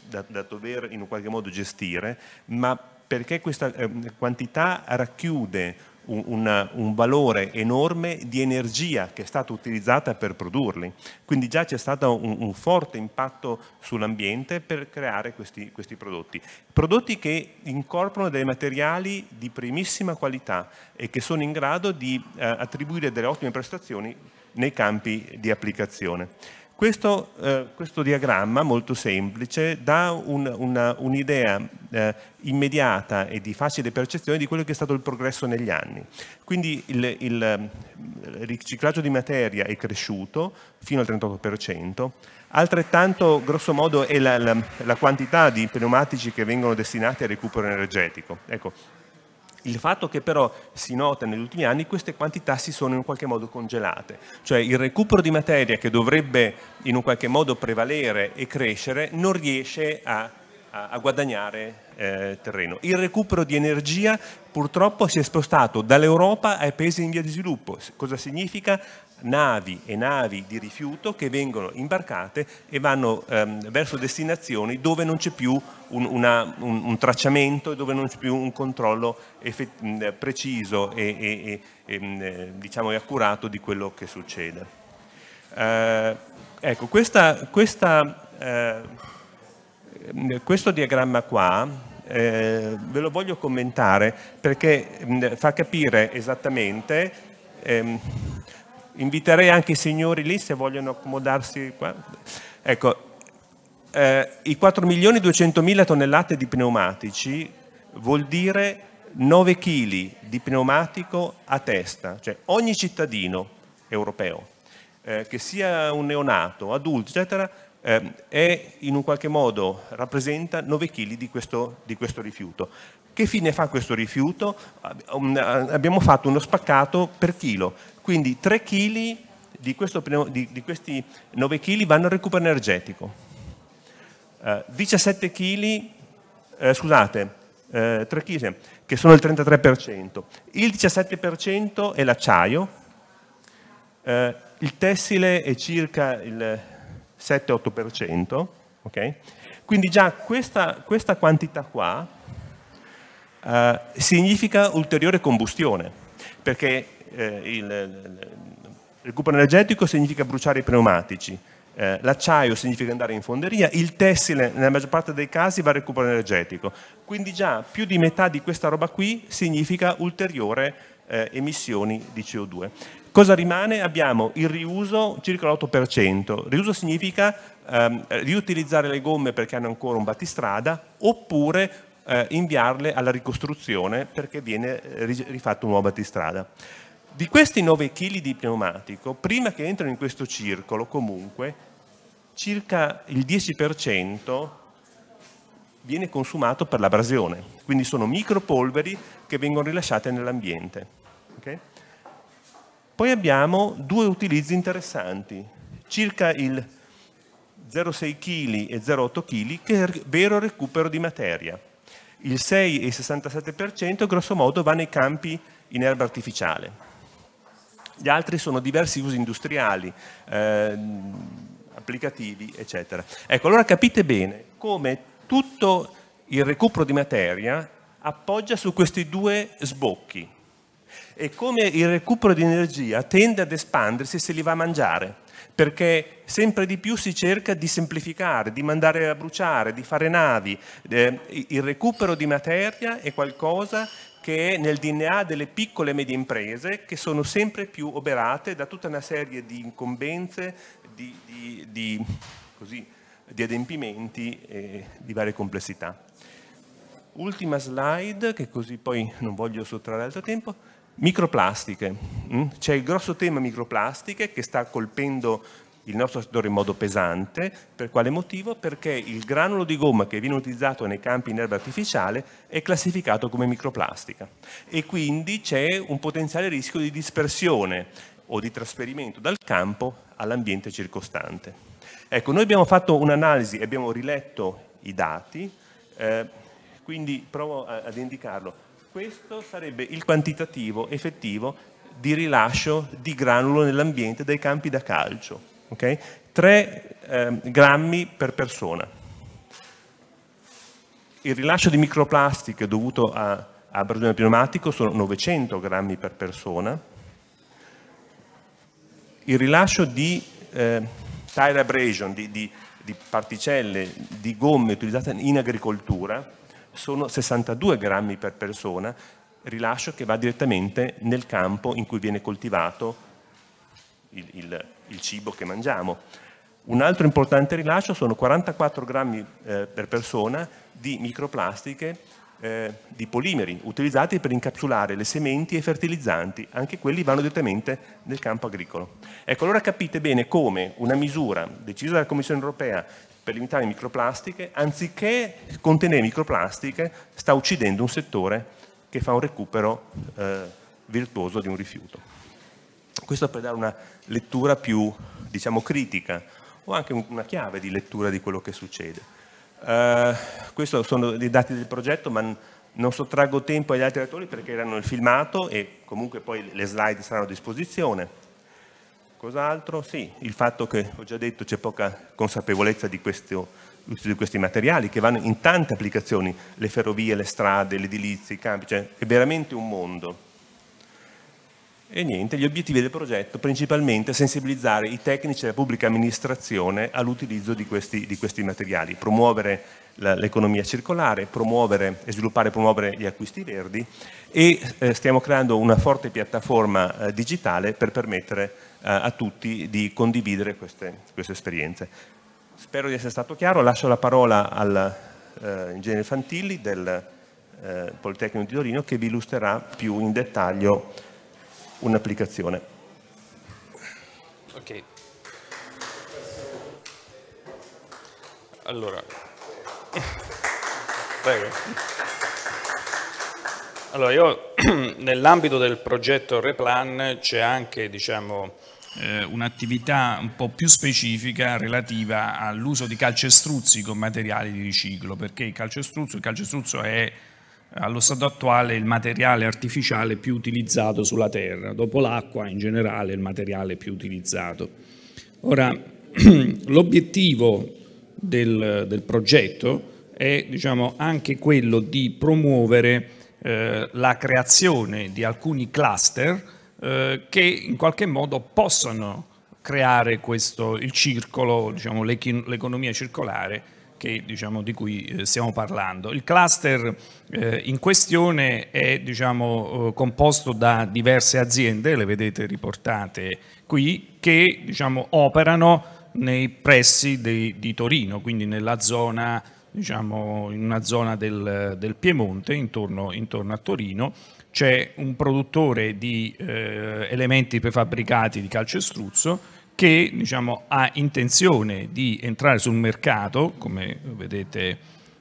da, da, dover in un qualche modo gestire, ma perché questa eh, quantità racchiude un, un, un, valore enorme di energia che è stata utilizzata per produrli. Quindi già c'è stato un, un forte impatto sull'ambiente per creare questi, questi prodotti. Prodotti che incorporano dei materiali di primissima qualità e che sono in grado di eh, attribuire delle ottime prestazioni nei campi di applicazione. Questo, eh, questo, diagramma molto semplice dà un'idea un eh, immediata e di facile percezione di quello che è stato il progresso negli anni. Quindi il, il eh, riciclaggio di materia è cresciuto fino al 38%, altrettanto grosso modo è la, la, la quantità di pneumatici che vengono destinati al recupero energetico. Ecco, il fatto che però si nota negli ultimi anni queste quantità si sono in qualche modo congelate, cioè il recupero di materia che dovrebbe in un qualche modo prevalere e crescere non riesce a, a, a guadagnare eh, terreno. Il recupero di energia purtroppo si è spostato dall'Europa ai paesi in via di sviluppo, cosa significa? navi e navi di rifiuto che vengono imbarcate e vanno ehm, verso destinazioni dove non c'è più un, una, un, un, tracciamento e dove non c'è più un controllo preciso e, e, e ehm, diciamo, accurato di quello che succede. Eh, ecco, questa, questa, eh, questo diagramma qua eh, ve lo voglio commentare perché mh, fa capire esattamente ehm, inviterei anche i signori lì se vogliono accomodarsi qua. Ecco, eh, i 4 milioni 200 mila tonnellate di pneumatici vuol dire 9 kg di pneumatico a testa, cioè ogni cittadino europeo, eh, che sia un neonato, adulto, eccetera, eh, è in un qualche modo, rappresenta 9 kg di di questo rifiuto. Che fine fa questo rifiuto? Eh, abbiamo fatto uno spaccato per chilo, quindi 3 kg di, di, di, questi 9 kg vanno al recupero energetico. Eh, 17 kg, eh, scusate, eh, 3 kg, che sono il 33%. Il 17% è l'acciaio, eh, il tessile è circa il 7-8%, okay? quindi già questa, questa quantità qua eh, significa ulteriore combustione, perché eh, il, il, recupero energetico significa bruciare i pneumatici, eh, l'acciaio significa andare in fonderia, il tessile nella maggior parte dei casi va al recupero energetico. Quindi già più di metà di questa roba qui significa ulteriore eh, emissioni di CO2. Cosa rimane? Abbiamo il riuso circa l'8%. Riuso significa ehm, riutilizzare le gomme perché hanno ancora un battistrada oppure eh, inviarle alla ricostruzione perché viene eh, rifatto un nuovo battistrada. Di questi 9 kg di pneumatico, prima che entrino in questo circolo, comunque, circa il 10% viene consumato per l'abrasione, quindi sono micropolveri che vengono rilasciate nell'ambiente. Okay? Poi abbiamo due utilizzi interessanti, circa il 0,6 kg e 0,8 kg che è vero recupero di materia. Il 6,67% e grosso modo va nei campi in erba artificiale, gli altri sono diversi usi industriali, eh, applicativi, eccetera. Ecco, allora capite bene come tutto il recupero di materia appoggia su questi due sbocchi e come il recupero di energia tende ad espandersi se li va a mangiare perché sempre di più si cerca di semplificare, di mandare a bruciare, di fare navi. Eh, il recupero di materia è qualcosa che è nel DNA delle piccole e medie imprese che sono sempre più oberate da tutta una serie di incombenze, di, di, di, così, di adempimenti eh, di varie complessità. Ultima slide, che così poi non voglio sottrarre altro tempo, microplastiche. Mm? C'è il grosso tema microplastiche che sta colpendo il nostro settore in modo pesante, per quale motivo? Perché il granulo di gomma che viene utilizzato nei campi in erba artificiale è classificato come microplastica e quindi c'è un potenziale rischio di dispersione o di trasferimento dal campo all'ambiente circostante. Ecco, noi abbiamo fatto un'analisi e abbiamo riletto i dati, eh, quindi provo ad indicarlo. Questo sarebbe il quantitativo effettivo di rilascio di granulo nell'ambiente dai campi da calcio okay? 3 eh, grammi per persona. Il rilascio di microplastiche dovuto a, a bradone pneumatico sono 900 grammi per persona. Il rilascio di eh, tire abrasion, di, di, di particelle di gomme utilizzate in agricoltura, sono 62 grammi per persona, rilascio che va direttamente nel campo in cui viene coltivato il, il, il cibo che mangiamo. Un altro importante rilascio sono 44 grammi eh, per persona di microplastiche eh, di polimeri utilizzati per incapsulare le sementi e fertilizzanti, anche quelli vanno direttamente nel campo agricolo. Ecco, allora capite bene come una misura decisa dalla Commissione europea per limitare le microplastiche, anziché contenere microplastiche, sta uccidendo un settore che fa un recupero eh, virtuoso di un rifiuto. Questo per dare una lettura più, diciamo, critica o anche una chiave di lettura di quello che succede. Uh, eh, questi sono i dati del progetto, ma non sottraggo tempo agli altri attori perché erano il filmato e comunque poi le slide saranno a disposizione. Cos'altro? Sì, il fatto che ho già detto c'è poca consapevolezza di, questo, di, questi materiali che vanno in tante applicazioni, le ferrovie, le strade, le edilizie, i campi, cioè è veramente un mondo. E niente, gli obiettivi del progetto principalmente sensibilizzare i tecnici della pubblica amministrazione all'utilizzo di, di questi, materiali, promuovere l'economia circolare, promuovere e sviluppare e promuovere gli acquisti verdi e eh, stiamo creando una forte piattaforma eh, digitale per permettere eh, a tutti di condividere queste, queste, esperienze. Spero di essere stato chiaro, lascio la parola all'ingegnere eh, Fantilli del eh, Politecnico di Torino che vi illustrerà più in dettaglio un'applicazione. Ok. Allora. Prego. Allora, io nell'ambito del progetto Replan c'è anche, diciamo, eh, un'attività un po' più specifica relativa all'uso di calcestruzzi con materiali di riciclo, perché il calcestruzzo, il calcestruzzo è allo stato attuale il materiale artificiale più utilizzato sulla Terra, dopo l'acqua in generale il materiale più utilizzato. Ora, l'obiettivo del, del, progetto è diciamo, anche quello di promuovere eh, la creazione di alcuni cluster eh, che in qualche modo possano creare questo, il circolo, diciamo, l'economia circolare che, diciamo, di cui eh, stiamo parlando. Il cluster eh, in questione è diciamo, eh, composto da diverse aziende, le vedete riportate qui, che diciamo, operano nei pressi de, di Torino, quindi nella zona, diciamo, in una zona del, del Piemonte, intorno, intorno, a Torino. C'è un produttore di eh, elementi prefabbricati di calcestruzzo che diciamo, ha intenzione di entrare sul mercato, come vedete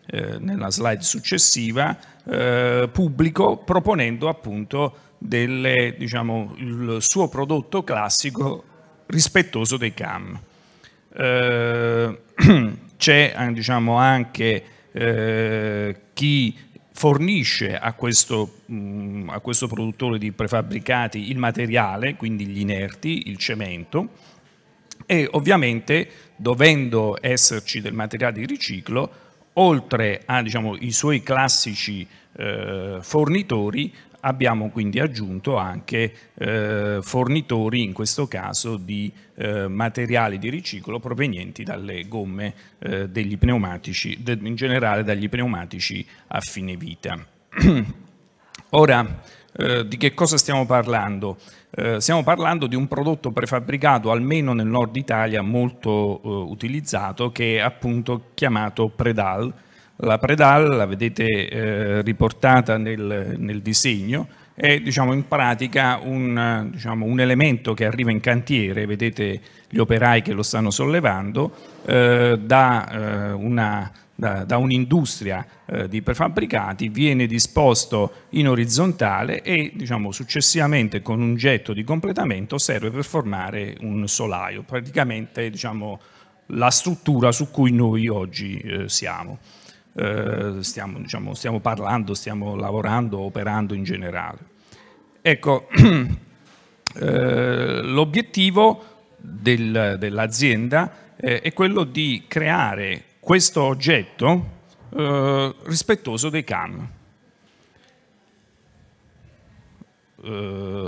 eh, nella slide successiva, eh, pubblico, proponendo appunto delle, diciamo, il suo prodotto classico rispettoso dei CAM. Eh, c'è diciamo, anche eh, chi fornisce a questo, mm, a questo, produttore di prefabbricati il materiale, quindi gli inerti, il cemento, e ovviamente dovendo esserci del materiale di riciclo, oltre ai diciamo, suoi classici eh, fornitori, abbiamo quindi aggiunto anche eh, fornitori, in questo caso, di eh, materiali di riciclo provenienti dalle gomme eh, degli pneumatici, de, in generale dagli pneumatici a fine vita. Ora, eh, di che cosa stiamo parlando? Eh, stiamo parlando di un prodotto prefabbricato, almeno nel nord Italia, molto eh, utilizzato, che è appunto chiamato Predal. La Predal, la vedete eh, riportata nel, nel, disegno, è diciamo, in pratica un, diciamo, un, elemento che arriva in cantiere, vedete gli operai che lo stanno sollevando, eh, da eh, una da, da un'industria eh, di prefabbricati viene disposto in orizzontale e diciamo, successivamente con un getto di completamento serve per formare un solaio, praticamente diciamo, la struttura su cui noi oggi eh, siamo. Eh, stiamo, diciamo, stiamo parlando, stiamo lavorando, operando in generale. Ecco, eh, l'obiettivo del, dell'azienda eh, è quello di creare questo oggetto eh, rispettoso dei CAM. Eh,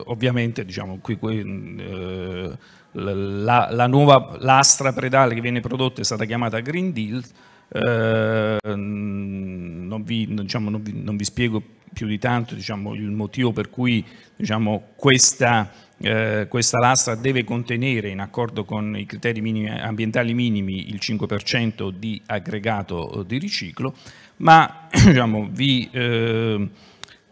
ovviamente diciamo, qui, qui, mm, eh, la, la, nuova lastra predale che viene prodotta è stata chiamata Green Deal, eh, non vi, diciamo, non, vi, non vi, spiego più di tanto diciamo, il motivo per cui diciamo, questa eh, questa lastra deve contenere, in accordo con i criteri minimi, ambientali minimi, il 5% di aggregato eh, di riciclo, ma diciamo, vi, eh,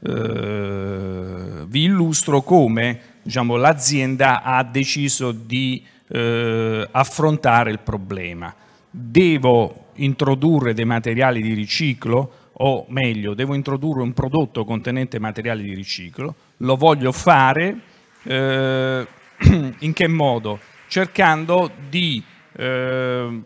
eh, vi, illustro come diciamo, l'azienda ha deciso di eh, affrontare il problema. Devo introdurre dei materiali di riciclo o meglio, devo introdurre un prodotto contenente materiali di riciclo, lo voglio fare eh, in che modo? Cercando di eh,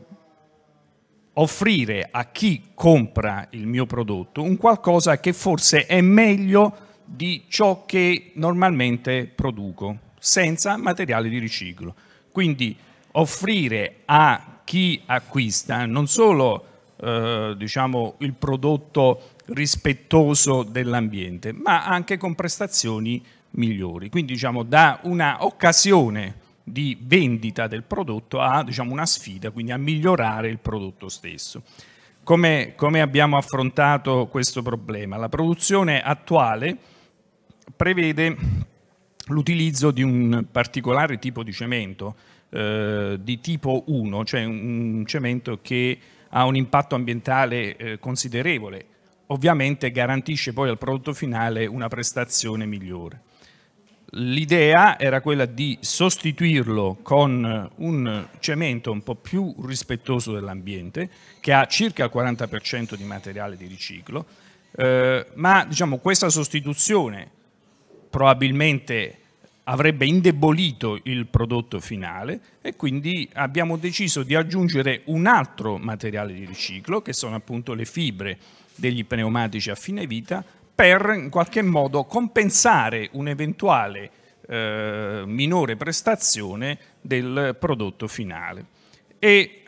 offrire a chi compra il mio prodotto un qualcosa che forse è meglio di ciò che normalmente produco, senza materiale di riciclo. Quindi offrire a chi acquista non solo eh, diciamo, il prodotto rispettoso dell'ambiente, ma anche con prestazioni migliori. Quindi diciamo da una occasione di vendita del prodotto a diciamo, una sfida, quindi a migliorare il prodotto stesso. Come, come abbiamo affrontato questo problema? La produzione attuale prevede l'utilizzo di un particolare tipo di cemento, eh, di tipo 1, cioè un cemento che ha un impatto ambientale eh, considerevole, ovviamente garantisce poi al prodotto finale una prestazione migliore. L'idea era quella di sostituirlo con eh, un cemento un po' più rispettoso dell'ambiente, che ha circa il 40% di materiale di riciclo, eh, ma diciamo, questa sostituzione probabilmente avrebbe indebolito il prodotto finale e quindi abbiamo deciso di aggiungere un altro materiale di riciclo, che sono appunto le fibre degli pneumatici a fine vita, per in qualche modo compensare un'eventuale eh, minore prestazione del prodotto finale. E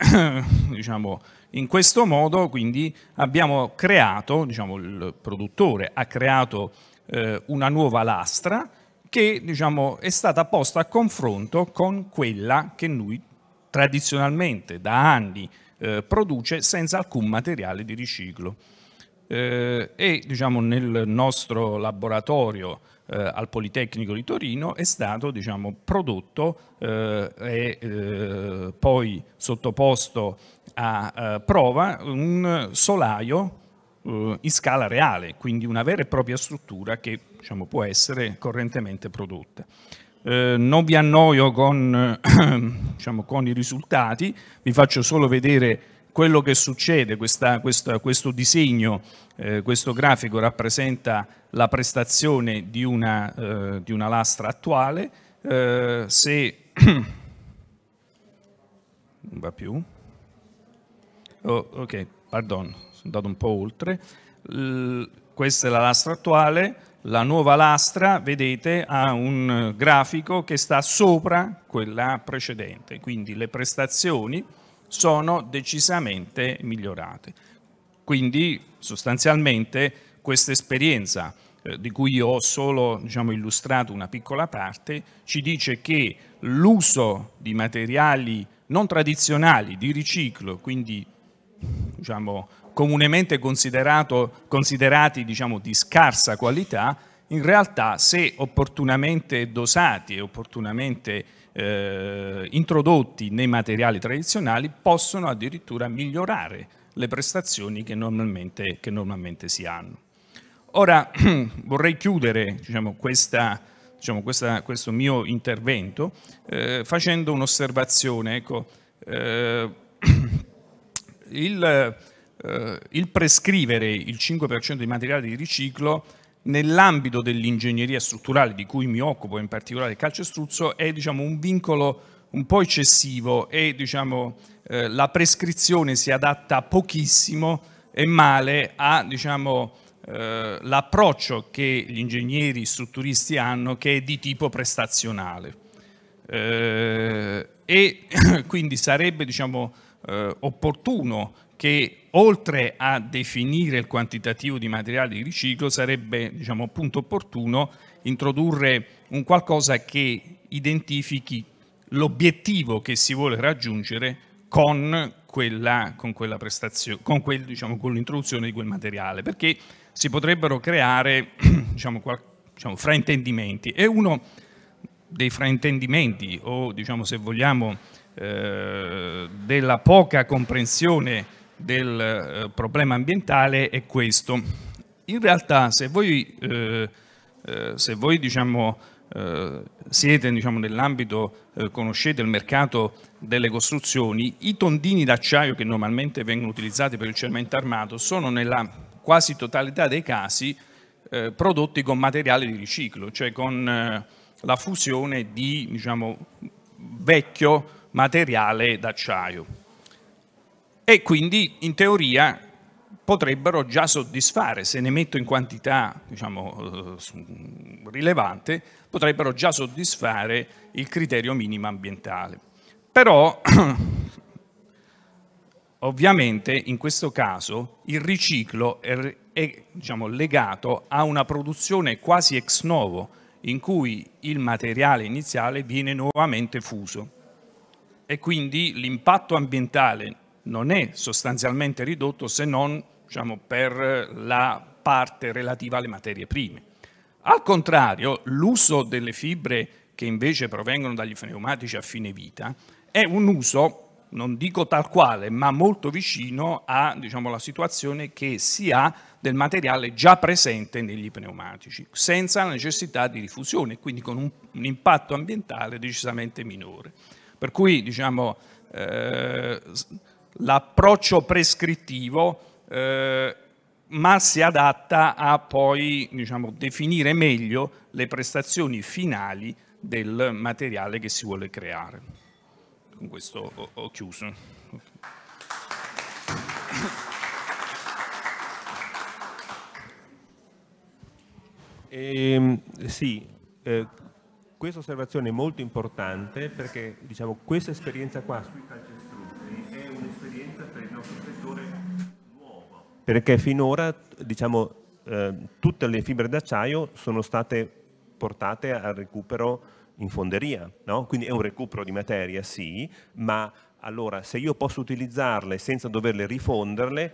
diciamo, in questo modo quindi abbiamo creato, diciamo, il produttore ha creato eh, una nuova lastra che diciamo, è stata posta a confronto con quella che lui tradizionalmente da anni eh, produce senza alcun materiale di riciclo eh, e diciamo, nel nostro laboratorio eh, al Politecnico di Torino è stato diciamo, prodotto eh, e eh, poi sottoposto a eh, prova un solaio eh, in scala reale, quindi una vera e propria struttura che diciamo, può essere correntemente prodotta. Eh, non vi annoio con, eh, diciamo, con, i risultati, vi faccio solo vedere quello che succede, questa, questa, questo disegno, eh, questo grafico rappresenta la prestazione di una, eh, di una lastra attuale, eh, se non va più, oh, ok, pardon, sono andato un po' oltre, L questa è la lastra attuale, la nuova lastra, vedete, ha un grafico che sta sopra quella precedente, quindi le prestazioni sono decisamente migliorate. Quindi sostanzialmente questa esperienza eh, di cui io ho solo diciamo, illustrato una piccola parte, ci dice che l'uso di materiali non tradizionali di riciclo, quindi diciamo, comunemente considerati diciamo, di scarsa qualità, in realtà se opportunamente dosati e opportunamente eh, introdotti nei materiali tradizionali possono addirittura migliorare le prestazioni che normalmente, che normalmente si hanno. Ora vorrei chiudere diciamo, questa, diciamo, questa, questo mio intervento eh, facendo un'osservazione. Ecco, eh, il, eh, il prescrivere il 5% di materiale di riciclo nell'ambito dell'ingegneria strutturale di cui mi occupo, in particolare il calcestruzzo, è diciamo, un vincolo un po' eccessivo e diciamo, eh, la prescrizione si adatta pochissimo e male a diciamo, eh, l'approccio che gli ingegneri strutturisti hanno che è di tipo prestazionale. Eh, e quindi sarebbe diciamo, eh, opportuno che oltre a definire il quantitativo di materiale di riciclo sarebbe diciamo, appunto opportuno introdurre un qualcosa che identifichi l'obiettivo che si vuole raggiungere con quella, con quella prestazione, con, quel, diciamo, con l'introduzione di quel materiale, perché si potrebbero creare diciamo, qual, diciamo, fraintendimenti e uno dei fraintendimenti o diciamo se vogliamo eh, della poca comprensione del eh, problema ambientale è questo. In realtà se voi, eh, eh, se voi diciamo, eh, siete diciamo, nell'ambito, eh, conoscete il mercato delle costruzioni, i tondini d'acciaio che normalmente vengono utilizzati per il cemento armato sono nella quasi totalità dei casi eh, prodotti con materiale di riciclo, cioè con la fusione di diciamo, vecchio materiale d'acciaio e quindi in teoria potrebbero già soddisfare, se ne metto in quantità diciamo, eh, rilevante, potrebbero già soddisfare il criterio minimo ambientale. Però ovviamente in questo caso il riciclo è, è diciamo, legato a una produzione quasi ex novo, in cui il materiale iniziale viene nuovamente fuso e quindi l'impatto ambientale non è sostanzialmente ridotto se non diciamo, per la parte relativa alle materie prime. Al contrario, l'uso delle fibre che invece provengono dagli pneumatici a fine vita è un uso, non dico tal quale, ma molto vicino alla diciamo, situazione che si ha del materiale già presente negli pneumatici, senza la necessità di diffusione, quindi con un, un impatto ambientale decisamente minore. Per cui, diciamo, eh, l'approccio prescrittivo eh, ma si adatta a poi diciamo, definire meglio le prestazioni finali del materiale che si vuole creare. Con questo ho, ho chiuso. Eh, sì, eh, questa osservazione è molto importante perché diciamo, questa esperienza qua sui calciatori perché finora diciamo, eh, tutte le fibre d'acciaio sono state portate al recupero in fonderia, no? quindi è un recupero di materia sì, ma allora se io posso utilizzarle senza doverle rifonderle,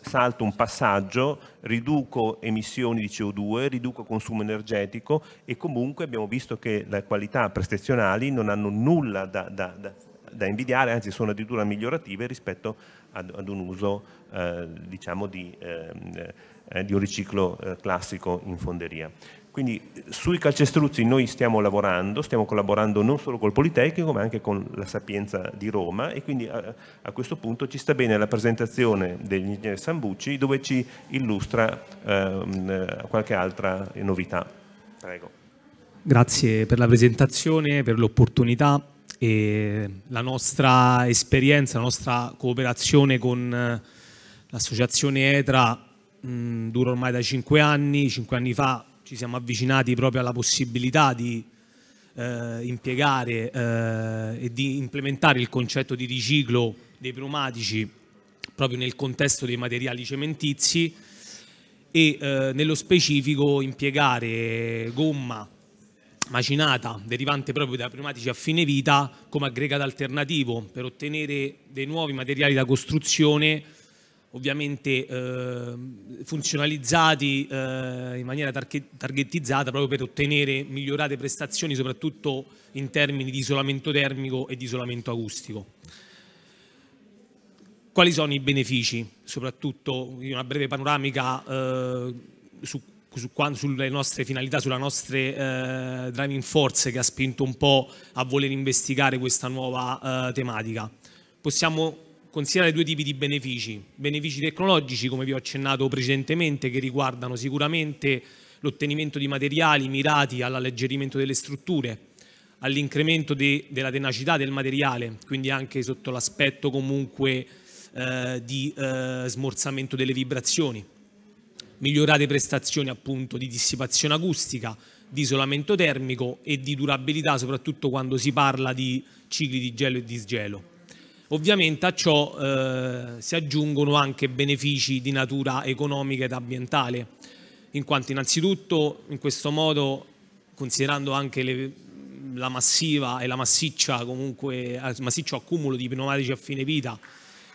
salto un passaggio, riduco emissioni di CO2, riduco consumo energetico e comunque abbiamo visto che le qualità prestazionali non hanno nulla da, da, da, da invidiare, anzi sono addirittura migliorative rispetto ad, ad un uso eh, diciamo di, ehm, eh, di, un riciclo eh, classico in fonderia. Quindi sui calcestruzzi noi stiamo lavorando, stiamo collaborando non solo col Politecnico ma anche con la Sapienza di Roma e quindi a, a questo punto ci sta bene la presentazione dell'ingegnere Sambucci dove ci illustra ehm, qualche altra novità. Prego. Grazie per la presentazione, per l'opportunità e la nostra esperienza, la nostra cooperazione con eh, l'associazione ETRA mh, mm, dura ormai da cinque anni, cinque anni fa ci siamo avvicinati proprio alla possibilità di eh, impiegare eh, e di implementare il concetto di riciclo dei pneumatici proprio nel contesto dei materiali cementizi e eh, nello specifico impiegare gomma macinata derivante proprio da pneumatici a fine vita come aggregato alternativo per ottenere dei nuovi materiali da costruzione ovviamente eh, funzionalizzati eh, in maniera targetizzata proprio per ottenere migliorate prestazioni soprattutto in termini di isolamento termico e di isolamento acustico. Quali sono i benefici? Soprattutto una breve panoramica eh, su su, sulle nostre finalità, sulle nostre eh, driving force che ha spinto un po' a voler investigare questa nuova eh, tematica. Possiamo considerare due tipi di benefici, benefici tecnologici come vi ho accennato precedentemente che riguardano sicuramente l'ottenimento di materiali mirati all'alleggerimento delle strutture, all'incremento de, della tenacità del materiale, quindi anche sotto l'aspetto comunque eh, di eh, smorzamento delle vibrazioni migliorate prestazioni appunto di dissipazione acustica, di isolamento termico e di durabilità, soprattutto quando si parla di cicli di gelo e disgelo. Ovviamente a ciò eh, si aggiungono anche benefici di natura economica ed ambientale, in quanto innanzitutto in questo modo, considerando anche le, la massiva e la massiccia comunque, eh, massiccio accumulo di pneumatici a fine vita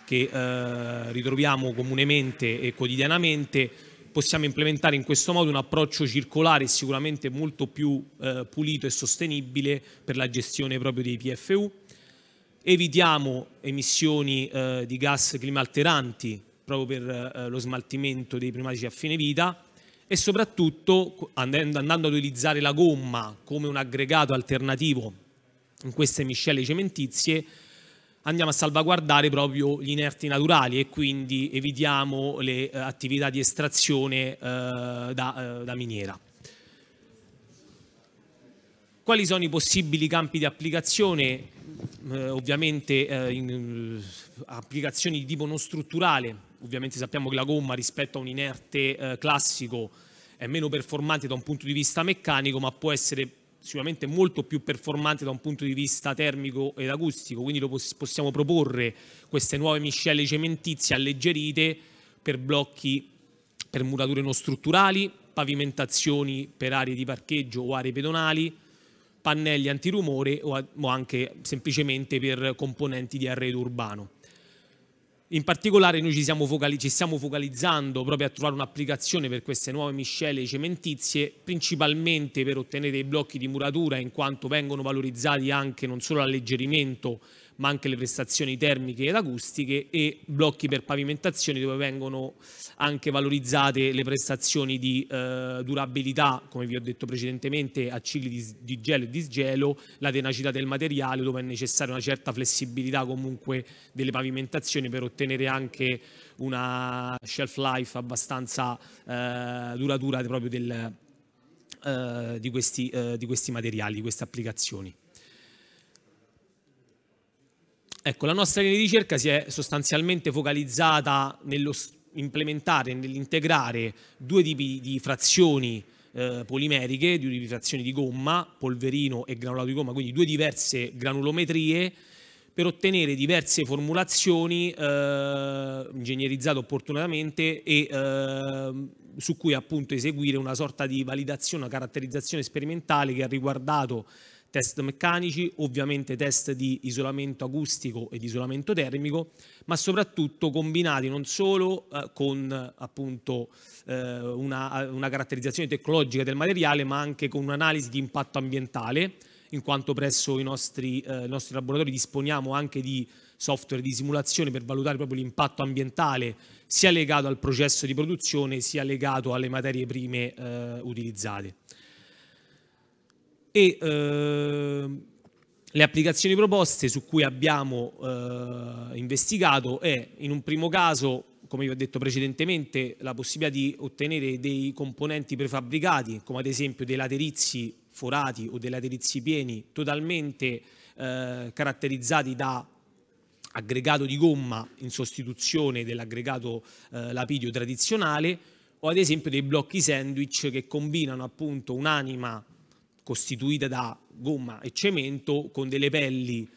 che eh, ritroviamo comunemente e quotidianamente, possiamo implementare in questo modo un approccio circolare sicuramente molto più eh, pulito e sostenibile per la gestione proprio dei PFU. Evitiamo emissioni eh, di gas climalteranti proprio per eh, lo smaltimento dei primati a fine vita e soprattutto andando, andando ad utilizzare la gomma come un aggregato alternativo in queste miscele cementizie andiamo a salvaguardare proprio gli inerti naturali e quindi evitiamo le eh, attività di estrazione eh, da, eh, da, miniera. Quali sono i possibili campi di applicazione? Mm, eh, ovviamente eh, in, eh, applicazioni di tipo non strutturale, ovviamente sappiamo che la gomma rispetto a un inerte classico è meno performante da un punto di vista meccanico ma può essere sicuramente molto più performante da un punto di vista termico ed acustico, quindi pos- possiamo proporre queste nuove miscele cementizie alleggerite per blocchi, per murature non strutturali, pavimentazioni per aree di parcheggio o aree pedonali, pannelli antirumore o anche semplicemente per componenti di arredo urbano in particolare noi ci stiamo, ci stiamo focalizzando proprio a trovare un'applicazione per queste nuove miscele cementizie, principalmente per ottenere dei blocchi di muratura, in quanto vengono valorizzati anche non solo l'alleggerimento ma anche le prestazioni termiche ed acustiche e blocchi per pavimentazioni dove vengono anche valorizzate le prestazioni di eh, durabilità, come vi ho detto precedentemente, a cicli di, di gelo e disgelo, la tenacità del materiale dove è necessaria una certa flessibilità comunque delle pavimentazioni per ottenere anche una shelf life abbastanza eh, duratura proprio del, eh, di, questi, eh, di, questi, materiali, di queste applicazioni. Ecco, la nostra linea di ricerca si è sostanzialmente focalizzata nello implementare, nell'integrare due tipi di frazioni eh, polimeriche, due tipi di frazioni di gomma, polverino e granulato di gomma, quindi due diverse granulometrie per ottenere diverse formulazioni eh, ingegnerizzate opportunamente e eh, su cui appunto eseguire una sorta di validazione, una caratterizzazione sperimentale che ha riguardato test meccanici, ovviamente test di isolamento acustico e di isolamento termico, ma soprattutto combinati non solo eh, con appunto eh, una, una caratterizzazione tecnologica del materiale, ma anche con un'analisi di impatto ambientale, in quanto presso i nostri, eh, i nostri, laboratori disponiamo anche di software di simulazione per valutare proprio l'impatto ambientale sia legato al processo di produzione sia legato alle materie prime eh, utilizzate e eh, le applicazioni proposte su cui abbiamo eh, investigato è in un primo caso, come vi ho detto precedentemente, la possibilità di ottenere dei componenti prefabbricati, come ad esempio dei laterizi forati o dei laterizi pieni, totalmente eh, caratterizzati da aggregato di gomma in sostituzione dell'aggregato eh, lapidio tradizionale o ad esempio dei blocchi sandwich che combinano appunto un'anima costituita da gomma e cemento con delle pelli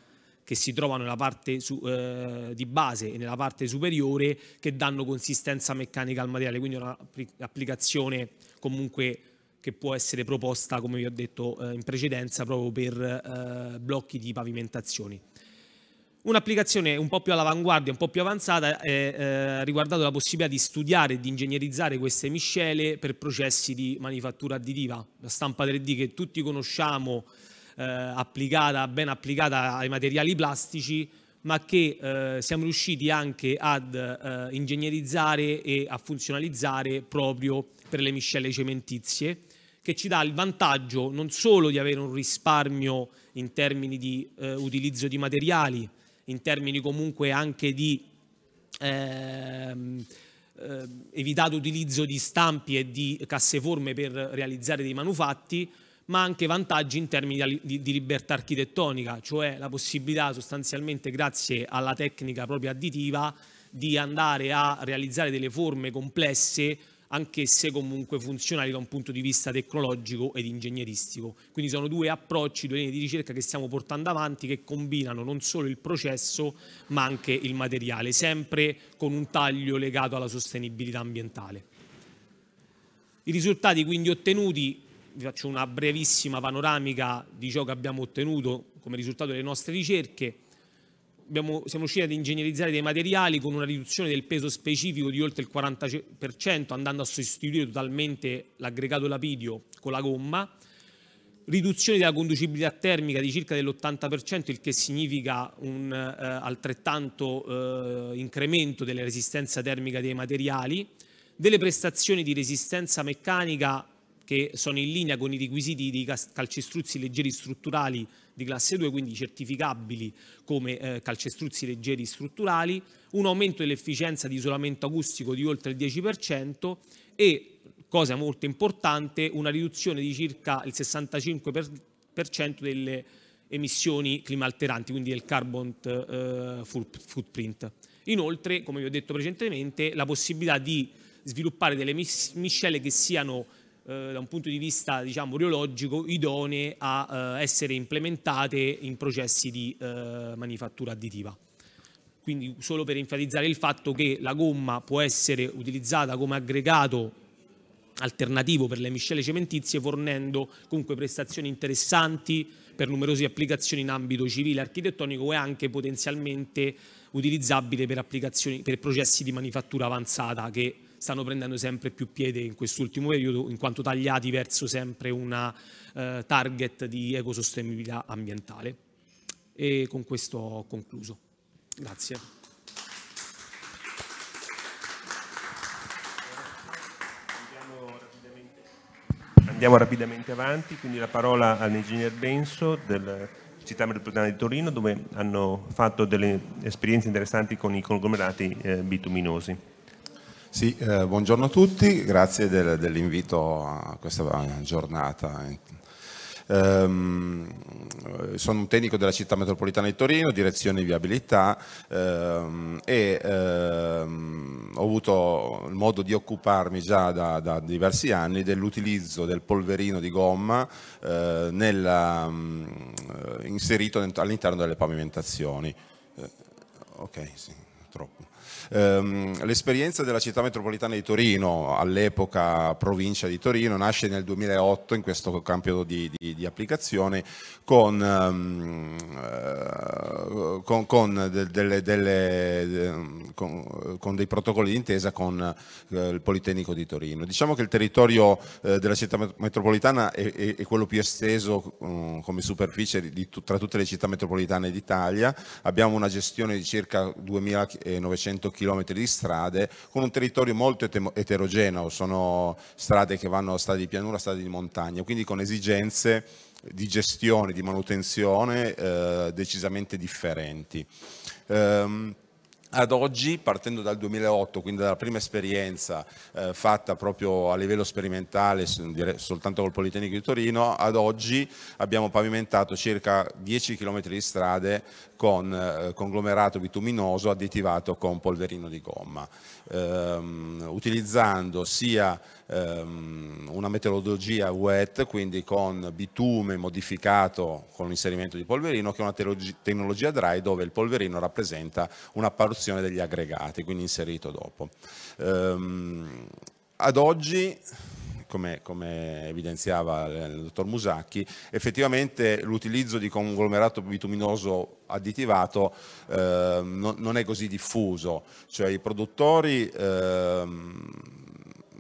che si trovano nella parte su, eh, di base e nella parte superiore che danno consistenza meccanica al materiale, quindi un'applicazione comunque che può essere proposta, come vi ho detto eh, in precedenza, proprio per eh, blocchi di pavimentazioni. Un'applicazione un po' più all'avanguardia, un po' più avanzata, è eh, riguardato la possibilità di studiare e di ingegnerizzare queste miscele per processi di manifattura additiva, la stampa 3D che tutti conosciamo, eh, applicata, ben applicata ai materiali plastici, ma che eh, siamo riusciti anche ad eh, ingegnerizzare e a funzionalizzare proprio per le miscele cementizie, che ci dà il vantaggio non solo di avere un risparmio in termini di eh, utilizzo di materiali, in termini comunque anche di ehm, eh, evitato utilizzo di stampi e di casseforme per realizzare dei manufatti, ma anche vantaggi in termini di, di, libertà architettonica, cioè la possibilità sostanzialmente grazie alla tecnica proprio additiva di andare a realizzare delle forme complesse anch'esse comunque funzionali da un punto di vista tecnologico ed ingegneristico. Quindi sono due approcci, due linee di ricerca che stiamo portando avanti che combinano non solo il processo ma anche il materiale, sempre con un taglio legato alla sostenibilità ambientale. I risultati quindi ottenuti, vi faccio una brevissima panoramica di ciò che abbiamo ottenuto come risultato delle nostre ricerche, abbiamo, siamo riusciti ad ingegnerizzare dei materiali con una riduzione del peso specifico di oltre il 40%, andando a sostituire totalmente l'aggregato lapidio con la gomma, riduzione della conducibilità termica di circa dell'80%, il che significa un eh, altrettanto eh, incremento della resistenza termica dei materiali, delle prestazioni di resistenza meccanica che sono in linea con i requisiti di calcestruzzi leggeri strutturali di classe 2, quindi certificabili come eh, calcestruzzi leggeri strutturali, un aumento dell'efficienza di isolamento acustico di oltre il 10% e, cosa molto importante, una riduzione di circa il 65% delle emissioni climalteranti, quindi del carbon eh, footprint. Inoltre, come vi ho detto precedentemente, la possibilità di sviluppare delle miscele che siano eh, da un punto di vista diciamo, rheologico idonee a eh, essere implementate in processi di eh, manifattura additiva. Quindi solo per enfatizzare il fatto che la gomma può essere utilizzata come aggregato alternativo per le miscele cementizie fornendo comunque prestazioni interessanti per numerose applicazioni in ambito civile architettonico e anche potenzialmente utilizzabile per, per processi di manifattura avanzata che stanno prendendo sempre più piede in quest'ultimo periodo in quanto tagliati verso sempre una eh, target di ecosostenibilità ambientale. E con questo ho concluso. Grazie. Andiamo rapidamente avanti, quindi la parola all'ingegner Benso del Città Metropolitana di Torino dove hanno fatto delle esperienze interessanti con i conglomerati eh, bituminosi. Sì, eh, buongiorno a tutti, grazie del, dell'invito a questa giornata. Ehm, sono un tecnico della città metropolitana di Torino, direzione viabilità ehm, e ehm, ho avuto il modo di occuparmi già da, da diversi anni dell'utilizzo del polverino di gomma eh, nella, mm, eh, inserito all'interno delle pavimentazioni. Eh, ok, sì, troppo. Ehm, l'esperienza della città metropolitana di Torino, all'epoca provincia di Torino, nasce nel 2008 in questo campo di, di, di applicazione con, ehm, eh, con, con, delle, delle, ehm, con, con, dei protocolli d'intesa con eh, il Politecnico di Torino. Diciamo che il territorio eh, della città metropolitana è, è, è quello più esteso mm, come superficie di, tra tutte le città metropolitane d'Italia. Abbiamo una gestione di circa 2.900 km eh, km di strade con un territorio molto eterogeneo, sono strade che vanno a strade di pianura, strade di montagna, quindi con esigenze di gestione, di manutenzione eh, decisamente differenti. Um, ad oggi, partendo dal 2008, quindi dalla prima esperienza eh, fatta proprio a livello sperimentale soltanto col Politecnico di Torino, ad oggi abbiamo pavimentato circa 10 km di strade con eh, conglomerato bituminoso additivato con polverino di gomma ehm, utilizzando sia ehm, una metodologia wet, quindi con bitume modificato con l'inserimento di polverino, che una tecnologia dry dove il polverino rappresenta una paruzione degli aggregati, quindi inserito dopo. Ehm, ad oggi come, come evidenziava il dottor Musacchi, effettivamente l'utilizzo di conglomerato bituminoso additivato eh, non, non, è così diffuso, cioè i produttori... Eh,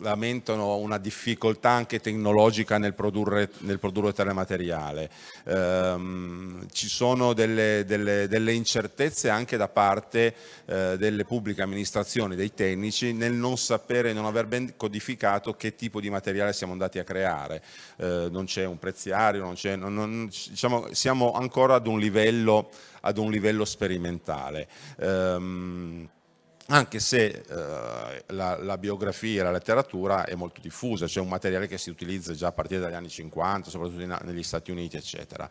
lamentano una difficoltà anche tecnologica nel produrre, nel produrre tale materiale. Ehm, ci sono delle, delle, delle, incertezze anche da parte eh, delle pubbliche amministrazioni, dei tecnici, nel non sapere, non aver ben codificato che tipo di materiale siamo andati a creare. Ehm, non c'è un preziario, non non, diciamo, siamo ancora ad un livello, ad un livello sperimentale. Ehm, anche se eh, la, la, biografia e la letteratura è molto diffusa, cioè un materiale che si utilizza già a partire dagli anni 50, soprattutto in, negli Stati Uniti, eccetera.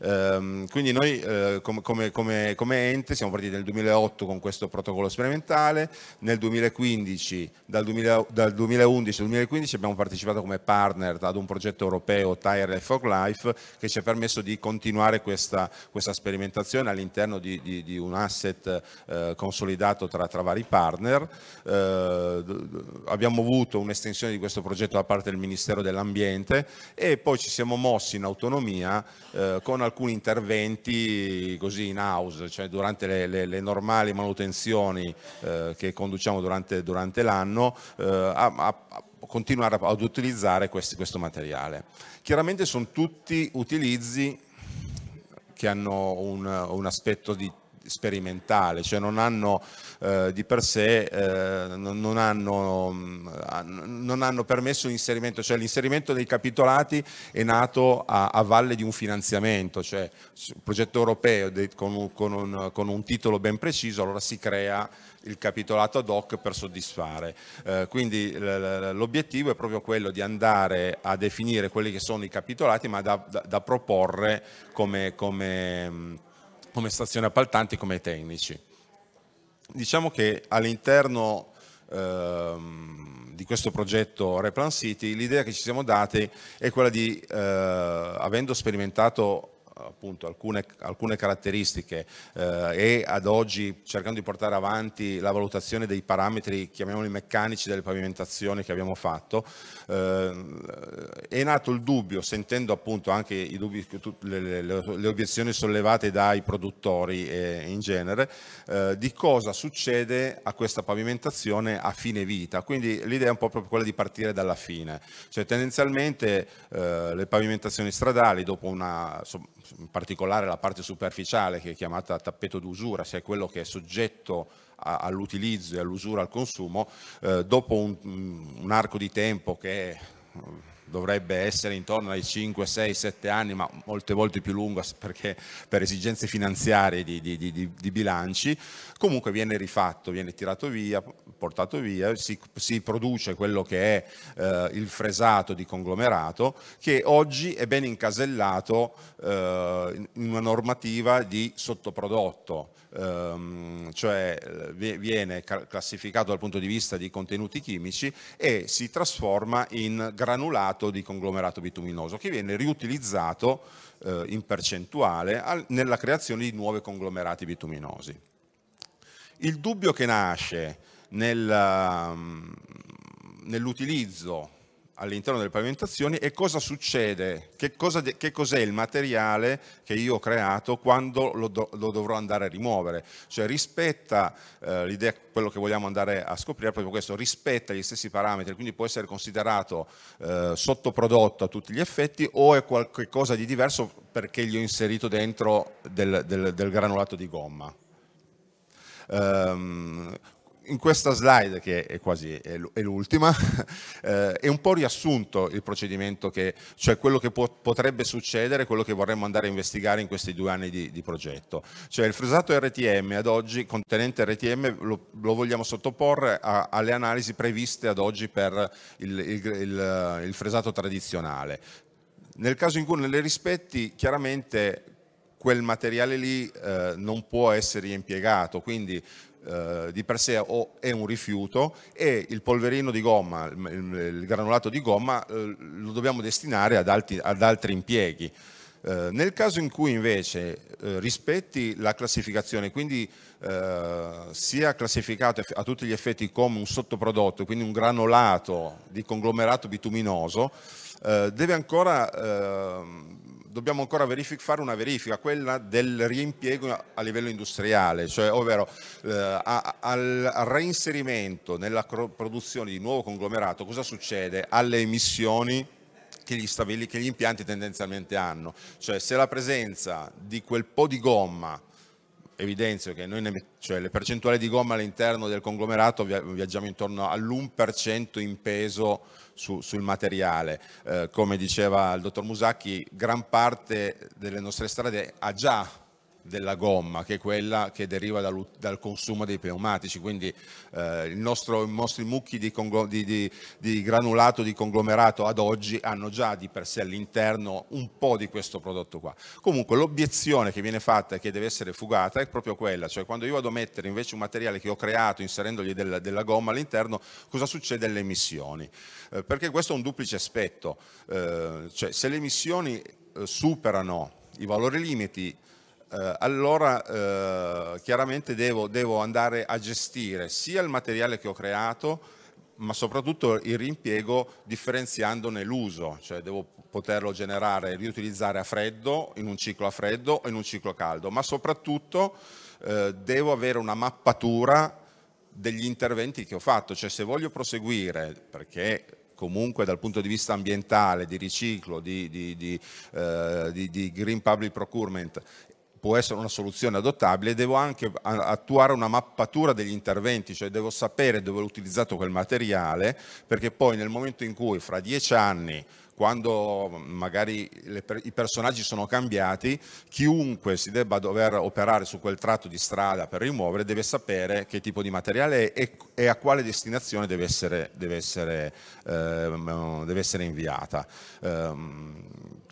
Ehm, quindi noi eh, com, come, come, come, ente siamo partiti nel 2008 con questo protocollo sperimentale, nel 2015, dal, 2000, dal 2011 al 2015 abbiamo partecipato come partner ad un progetto europeo, Tire for Life, che ci ha permesso di continuare questa, questa sperimentazione all'interno di, di, di, un asset eh, consolidato tra, tra vari partner, eh, abbiamo avuto un'estensione di questo progetto da parte del Ministero dell'Ambiente e poi ci siamo mossi in autonomia eh, con alcuni interventi così in house, cioè durante le, le, le normali manutenzioni eh, che conduciamo durante, durante l'anno, eh, a, a, continuare ad utilizzare questi, questo materiale. Chiaramente sono tutti utilizzi che hanno un, un aspetto di, sperimentale, cioè non hanno eh, di per sé eh, non, hanno, mm, non, hanno, permesso l'inserimento, cioè l'inserimento dei capitolati è nato a, a valle di un finanziamento, cioè un progetto europeo con un, con, un, con un titolo ben preciso, allora si crea il capitolato ad hoc per soddisfare. Eh, quindi l'obiettivo è proprio quello di andare a definire quelli che sono i capitolati ma da, da, da proporre come, come, mm, come stazioni appaltanti, come tecnici diciamo che all'interno ehm, di questo progetto Replan City l'idea che ci siamo dati è quella di, eh, avendo sperimentato appunto alcune, alcune caratteristiche eh, e ad oggi cercando di portare avanti la valutazione dei parametri, chiamiamoli meccanici, delle pavimentazioni che abbiamo fatto, Ehm, è nato il dubbio, sentendo appunto anche dubbi, le, le, le, obiezioni sollevate dai produttori eh, in genere, eh, di cosa succede a questa pavimentazione a fine vita. Quindi l'idea è un po' proprio quella di partire dalla fine. Cioè tendenzialmente eh, le pavimentazioni stradali dopo una in particolare la parte superficiale che è chiamata tappeto d'usura, cioè quello che è soggetto all'utilizzo e all'usura al consumo, eh, dopo un, un arco di tempo che eh, dovrebbe essere intorno ai 5, 6, 7 anni, ma molte volte più lungo perché per esigenze finanziarie di, di, di, di, bilanci, comunque viene rifatto, viene tirato via, portato via, si, si produce quello che è eh, il fresato di conglomerato che oggi è ben incasellato eh, in una normativa di sottoprodotto ehm, cioè eh, viene classificato dal punto di vista di contenuti chimici e si trasforma in granulato di conglomerato bituminoso che viene riutilizzato eh, in percentuale al, nella creazione di nuovi conglomerati bituminosi. Il dubbio che nasce nel, ehm, nell'utilizzo all'interno delle pavimentazioni e cosa succede, che, cosa, che cos'è il materiale che io ho creato quando lo, do, lo dovrò andare a rimuovere. Cioè rispetta eh, l'idea, quello che vogliamo andare a scoprire, proprio questo, rispetta gli stessi parametri, quindi può essere considerato eh, sottoprodotto a tutti gli effetti o è qualcosa di diverso perché gli ho inserito dentro del, del, del granulato di gomma. Um, in questa slide, che è quasi è l'ultima, eh, è un po' riassunto il procedimento, che, cioè quello che può, potrebbe succedere, quello che vorremmo andare a investigare in questi due anni di, di progetto. Cioè il fresato RTM ad oggi, contenente RTM, lo, lo vogliamo sottoporre a, alle analisi previste ad oggi per il, il, il, eh, il fresato tradizionale. Nel caso in cui non le rispetti, chiaramente quel materiale lì eh, non può essere riempiegato, quindi eh, di per sé o è un rifiuto e il polverino di gomma, il, granulato di gomma eh, lo dobbiamo destinare ad altri, ad altri impieghi. Eh, nel caso in cui invece rispetti la classificazione, quindi sia classificato a tutti gli effetti come un sottoprodotto, quindi un granulato di conglomerato bituminoso, deve ancora ehm, dobbiamo ancora verific- fare una verifica, quella del riempiego a livello industriale, cioè ovvero eh, a, al reinserimento nella produzione di nuovo conglomerato, cosa succede alle emissioni che gli, stabili, che gli impianti tendenzialmente hanno? Cioè se la presenza di quel po' di gomma evidenzio che ne, cioè le percentuali di gomma all'interno del conglomerato viaggiamo intorno all'1% in peso su, sul materiale. Eh, come diceva il dottor Musacchi, gran parte delle nostre strade ha già della gomma, che è quella che deriva dal, dal consumo dei pneumatici, quindi eh, nostro, i nostri mucchi di, di, di, di, granulato, di conglomerato ad oggi hanno già di per sé all'interno un po' di questo prodotto qua. Comunque l'obiezione che viene fatta e che deve essere fugata è proprio quella, cioè quando io vado a mettere invece un materiale che ho creato inserendogli della, della gomma all'interno, cosa succede alle emissioni? Eh, perché questo è un duplice aspetto, eh, cioè se le emissioni eh, superano i valori limiti, eh, allora eh, chiaramente devo, devo, andare a gestire sia il materiale che ho creato, ma soprattutto il rimpiego differenziandone l'uso, cioè devo poterlo generare e riutilizzare a freddo, in un ciclo a freddo o in un ciclo caldo, ma soprattutto eh, devo avere una mappatura degli interventi che ho fatto, cioè se voglio proseguire, perché comunque dal punto di vista ambientale, di riciclo, di, di, di, eh, di, green public procurement può essere una soluzione adottabile, devo anche attuare una mappatura degli interventi, cioè devo sapere dove ho utilizzato quel materiale, perché poi nel momento in cui fra dieci anni quando magari le, i personaggi sono cambiati, chiunque si debba dover operare su quel tratto di strada per rimuovere deve sapere che tipo di materiale è e, e a quale destinazione deve essere, deve essere, eh, deve essere inviata. Um,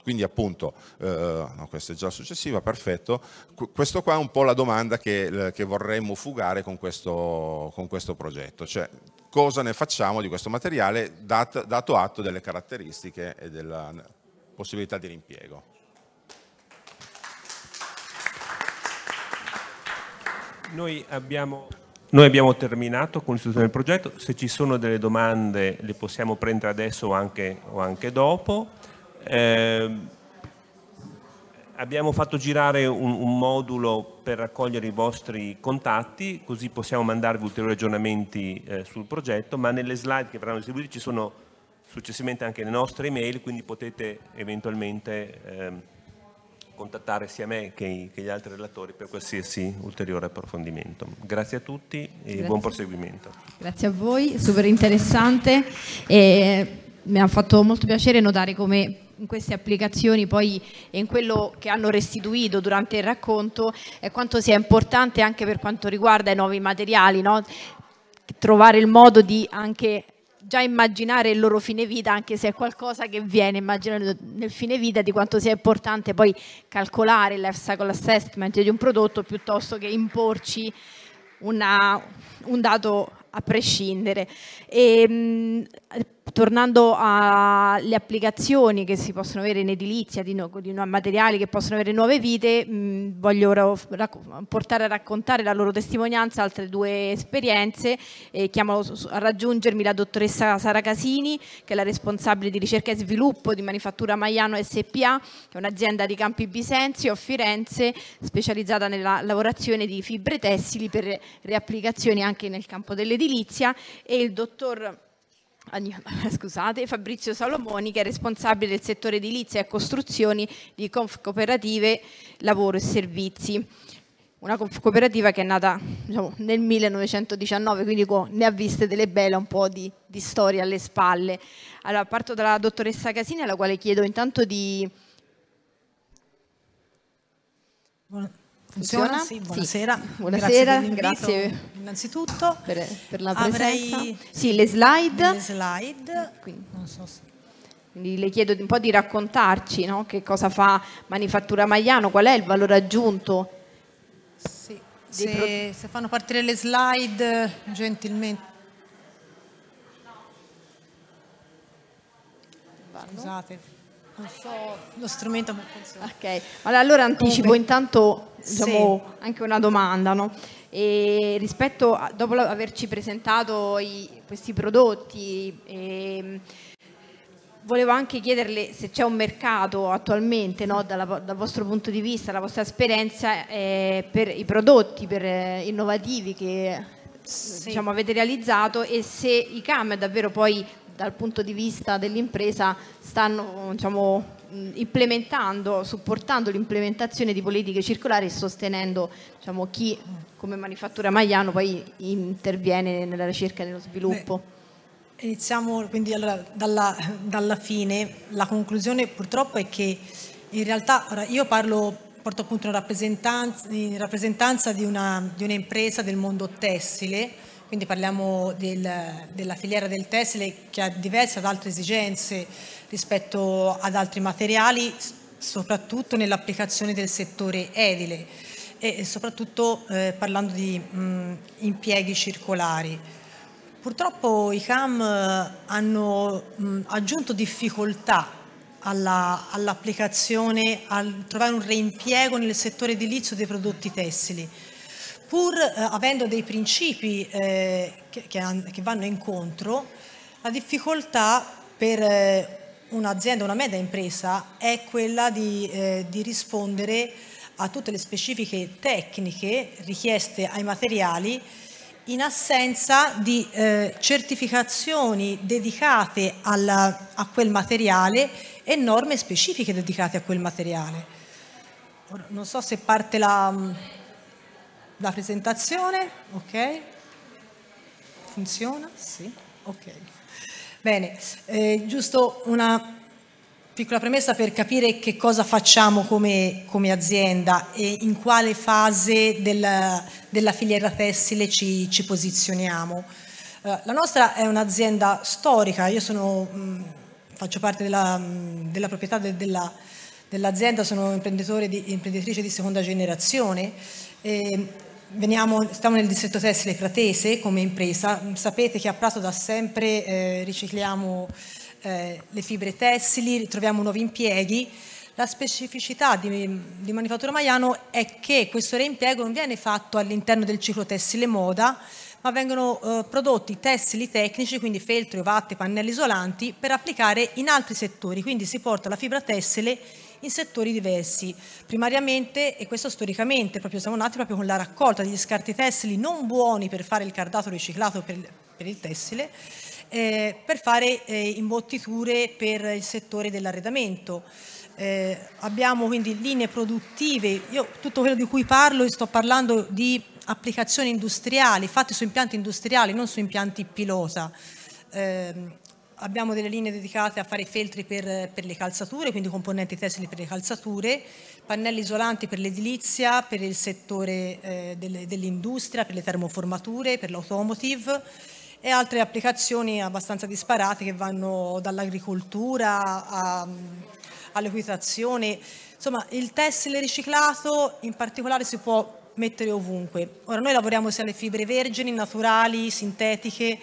quindi appunto, eh, no, questa è già successiva, perfetto. Qu- questo qua è un po' la domanda che, che vorremmo fugare con questo, con questo progetto. Cioè, cosa ne facciamo di questo materiale dat dato atto delle caratteristiche e della possibilità di rimpiego. Noi abbiamo, noi abbiamo terminato con l'istituzione del progetto, se ci sono delle domande le possiamo prendere adesso o anche, o anche dopo. Eh, abbiamo fatto girare un, un, modulo per raccogliere i vostri contatti, così possiamo mandarvi ulteriori aggiornamenti eh, sul progetto, ma nelle slide che verranno distribuite ci sono successivamente anche le nostre email, quindi potete eventualmente eh, contattare sia me che, che, gli altri relatori per qualsiasi ulteriore approfondimento. Grazie a tutti e Grazie. buon proseguimento. Grazie a voi, super interessante. E mi ha fatto molto piacere notare come in queste applicazioni poi e in quello che hanno restituito durante il racconto è quanto sia importante anche per quanto riguarda i nuovi materiali, no? trovare il modo di anche già immaginare il loro fine vita, anche se è qualcosa che viene immaginato nel fine vita, di quanto sia importante poi calcolare il life cycle assessment di un prodotto piuttosto che imporci una, un dato a prescindere. E, ehm, mh, tornando alle applicazioni che si possono avere in edilizia, di, no, di no, materiali che possono avere nuove vite, mh, mm, voglio portare a raccontare la loro testimonianza altre due esperienze. Eh, chiamo a raggiungermi la dottoressa Sara Casini, che è la responsabile di ricerca e sviluppo di Manifattura Maiano SPA, che è un'azienda di Campi Bisenzio a Firenze, specializzata nella lavorazione di fibre tessili per riapplicazioni anche nel campo dell'edilizia, e il dottor Scusate, Fabrizio Salomoni che è responsabile del settore edilizia e costruzioni di Conf Cooperative Lavoro e Servizi una cooperativa che è nata diciamo, nel 1919, quindi ne ha viste delle belle un po' di, di storia alle spalle. Allora, parto dalla dottoressa Casini, alla quale chiedo intanto di... Buona. Funziona? Sì, buonasera. Sì. Buonasera, grazie, grazie, innanzitutto per, per la presenza. Avrei sì, le slide. Le slide. So se... Quindi le chiedo un po' di raccontarci no? che cosa fa Manifattura Magliano, qual è il valore aggiunto. Sì. Se, se, fanno partire le slide, gentilmente. Scusate non so lo strumento ma funziona. Ok, allora anticipo Comunque, intanto diciamo, sì. anche una domanda, no? E rispetto a, dopo averci presentato i, questi prodotti, e, ehm, volevo anche chiederle se c'è un mercato attualmente, no? Dalla, dal vostro punto di vista, la vostra esperienza, eh, per i prodotti per, eh, innovativi che sì. diciamo, avete realizzato e se i CAM davvero poi dal punto di vista dell'impresa stanno diciamo, implementando, supportando l'implementazione di politiche circolari e sostenendo diciamo, chi come manifattura Maiano poi interviene nella ricerca e nello sviluppo. Beh. Iniziamo quindi allora dalla, dalla, fine. La conclusione purtroppo è che in realtà io parlo, porto appunto in rappresentanza, in rappresentanza di un'impresa del mondo tessile quindi parliamo del, della filiera del tessile che ha diverse ad altre esigenze rispetto ad altri materiali, soprattutto nell'applicazione del settore edile e soprattutto eh, parlando di mh, impieghi circolari. Purtroppo i CAM eh, hanno mh, aggiunto difficoltà all'applicazione, alla, all al trovare un reimpiego nel settore edilizio dei prodotti tessili pur eh, avendo dei principi eh, che, che, vanno incontro, la difficoltà per eh, un'azienda, una media impresa, è quella di, eh, di rispondere a tutte le specifiche tecniche richieste ai materiali in assenza di eh, certificazioni dedicate alla, a quel materiale e norme specifiche dedicate a quel materiale. Non so se parte la la presentazione, ok? Funziona? Sì, ok. Bene, eh, giusto una piccola premessa per capire che cosa facciamo come, come azienda e in quale fase del, della filiera tessile ci, ci posizioniamo. Eh, la nostra è un'azienda storica, io sono, mh, mm, faccio parte della, mh, mm, della proprietà de, della, dell'azienda, sono di, imprenditrice di seconda generazione. E ehm, Veniamo, stiamo nel distretto tessile pratese come impresa. Sapete che a Prato da sempre eh, ricicliamo eh, le fibre tessili, troviamo nuovi impieghi. La specificità di, di Manifattura Maiano è che questo reimpiego non viene fatto all'interno del ciclo tessile moda, ma vengono eh, prodotti tessili tecnici, quindi feltri, ovatte, pannelli isolanti, per applicare in altri settori. Quindi si porta la fibra tessile in settori diversi, primariamente e questo storicamente, proprio siamo nati proprio con la raccolta degli scarti tessili non buoni per fare il cardato riciclato per, per il tessile, eh, per fare eh, imbottiture per il settore dell'arredamento. Eh, abbiamo quindi linee produttive, io tutto quello di cui parlo sto parlando di applicazioni industriali, fatte su impianti industriali, non su impianti pilota. Ehm, abbiamo delle linee dedicate a fare i feltri per, per, le calzature, quindi componenti tessili per le calzature, pannelli isolanti per l'edilizia, per il settore eh, dell'industria, per le termoformature, per l'automotive e altre applicazioni abbastanza disparate che vanno dall'agricoltura a, mm, all'equitazione. Insomma, il tessile riciclato in particolare si può mettere ovunque. Ora noi lavoriamo sia alle fibre vergini, naturali, sintetiche,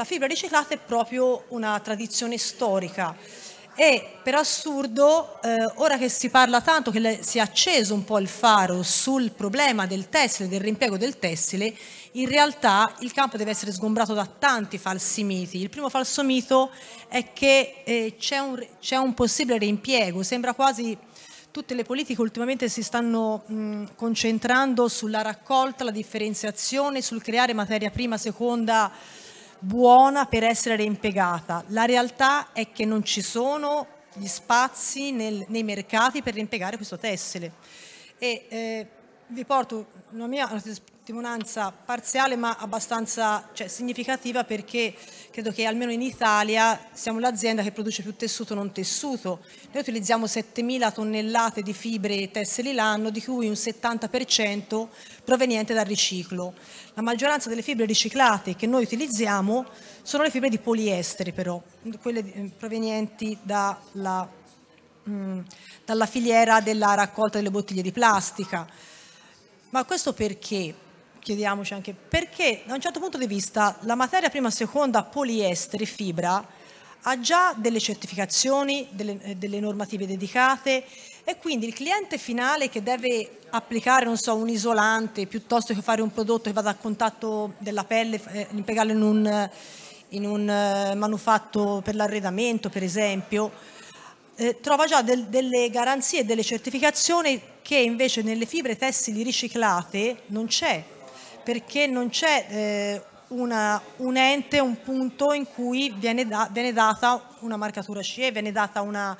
la fibra riciclata è proprio una tradizione storica e per assurdo eh, ora che si parla tanto, che le, si è acceso un po' il faro sul problema del tessile, del rimpiego del tessile, in realtà il campo deve essere sgombrato da tanti falsi miti. Il primo falso mito è che eh, c'è, un, un, possibile reimpiego, sembra quasi tutte le politiche ultimamente si stanno mh, concentrando sulla raccolta, la differenziazione, sul creare materia prima, seconda, buona per essere reimpiegata. La realtà è che non ci sono gli spazi nel, nei mercati per reimpiegare questo tessile. E, eh, vi porto una mia testimonianza parziale ma abbastanza cioè, significativa perché credo che almeno in Italia siamo l'azienda che produce più tessuto non tessuto. Noi utilizziamo 7.000 tonnellate di fibre tessili l'anno, di cui un 70% proveniente dal riciclo. La maggioranza delle fibre riciclate che noi utilizziamo sono le fibre di poliestere però, quelle eh, provenienti dalla, mm, dalla filiera della raccolta delle bottiglie di plastica. Ma questo perché? chiediamoci anche perché da un certo punto di vista la materia prima seconda poliestere, fibra, ha già delle certificazioni, delle, eh, delle normative dedicate e quindi il cliente finale che deve applicare so, un isolante piuttosto che fare un prodotto che vada a contatto della pelle, eh, impiegarlo in un, in un eh, manufatto per l'arredamento per esempio, eh, trova già del, delle garanzie e delle certificazioni che invece nelle fibre tessili riciclate non c'è perché non c'è eh, una, un ente, un punto in cui viene, da, viene data una marcatura CE, viene data una,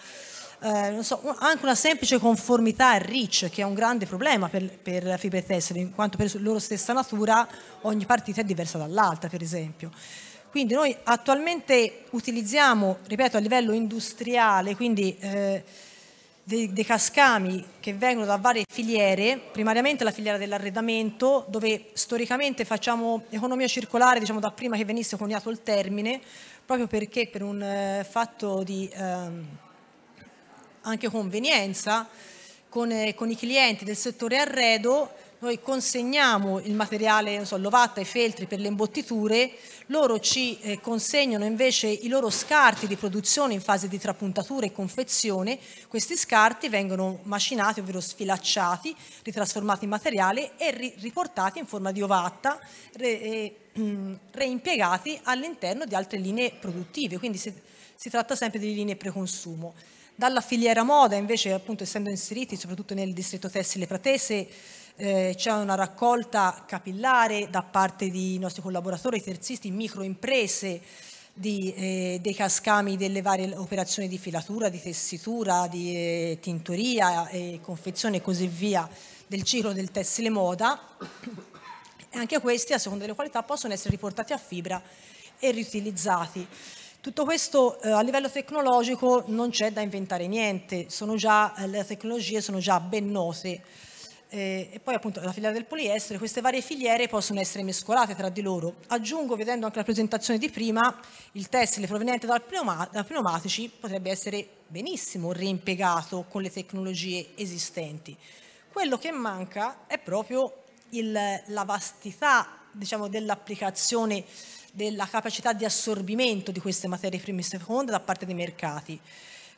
eh, so, anche una semplice conformità al RIC, che è un grande problema per, per Fibre Tessere, in quanto per loro stessa natura ogni partita è diversa dall'altra, per esempio. Quindi noi attualmente utilizziamo, ripeto, a livello industriale, quindi... Eh, dei, dei cascami che vengono da varie filiere, primariamente la filiera dell'arredamento, dove storicamente facciamo economia circolare, diciamo da prima che venisse coniato il termine, proprio perché per un eh, fatto di eh, anche convenienza con, eh, con i clienti del settore arredo noi consegniamo il materiale, so, l'ovatta i feltri per le imbottiture, loro ci eh, consegnano invece i loro scarti di produzione in fase di trapuntatura e confezione, questi scarti vengono macinati, ovvero sfilacciati, ritrasformati in materiale e ri riportati in forma di ovatta re e, ehm, reimpiegati all'interno di altre linee produttive, quindi si, si tratta sempre di linee preconsumo. Dalla filiera moda invece, appunto essendo inseriti soprattutto nel distretto tessile pratese, eh, c'è una raccolta capillare da parte di nostri collaboratori, terzisti, microimprese di, eh, dei cascami delle varie operazioni di filatura, di tessitura, di eh, tintoria, confezione e così via del ciclo del tessile moda e anche questi a seconda delle qualità possono essere riportati a fibra e riutilizzati. Tutto questo eh, a livello tecnologico non c'è da inventare niente, sono già, eh, le tecnologie sono già ben note eh, e poi appunto la filiera del poliestere, queste varie filiere possono essere mescolate tra di loro. Aggiungo, vedendo anche la presentazione di prima, il tessile proveniente dal pneuma da pneumatici potrebbe essere benissimo reimpiegato con le tecnologie esistenti. Quello che manca è proprio il, la vastità diciamo, dell'applicazione della capacità di assorbimento di queste materie prime e seconde da parte dei mercati.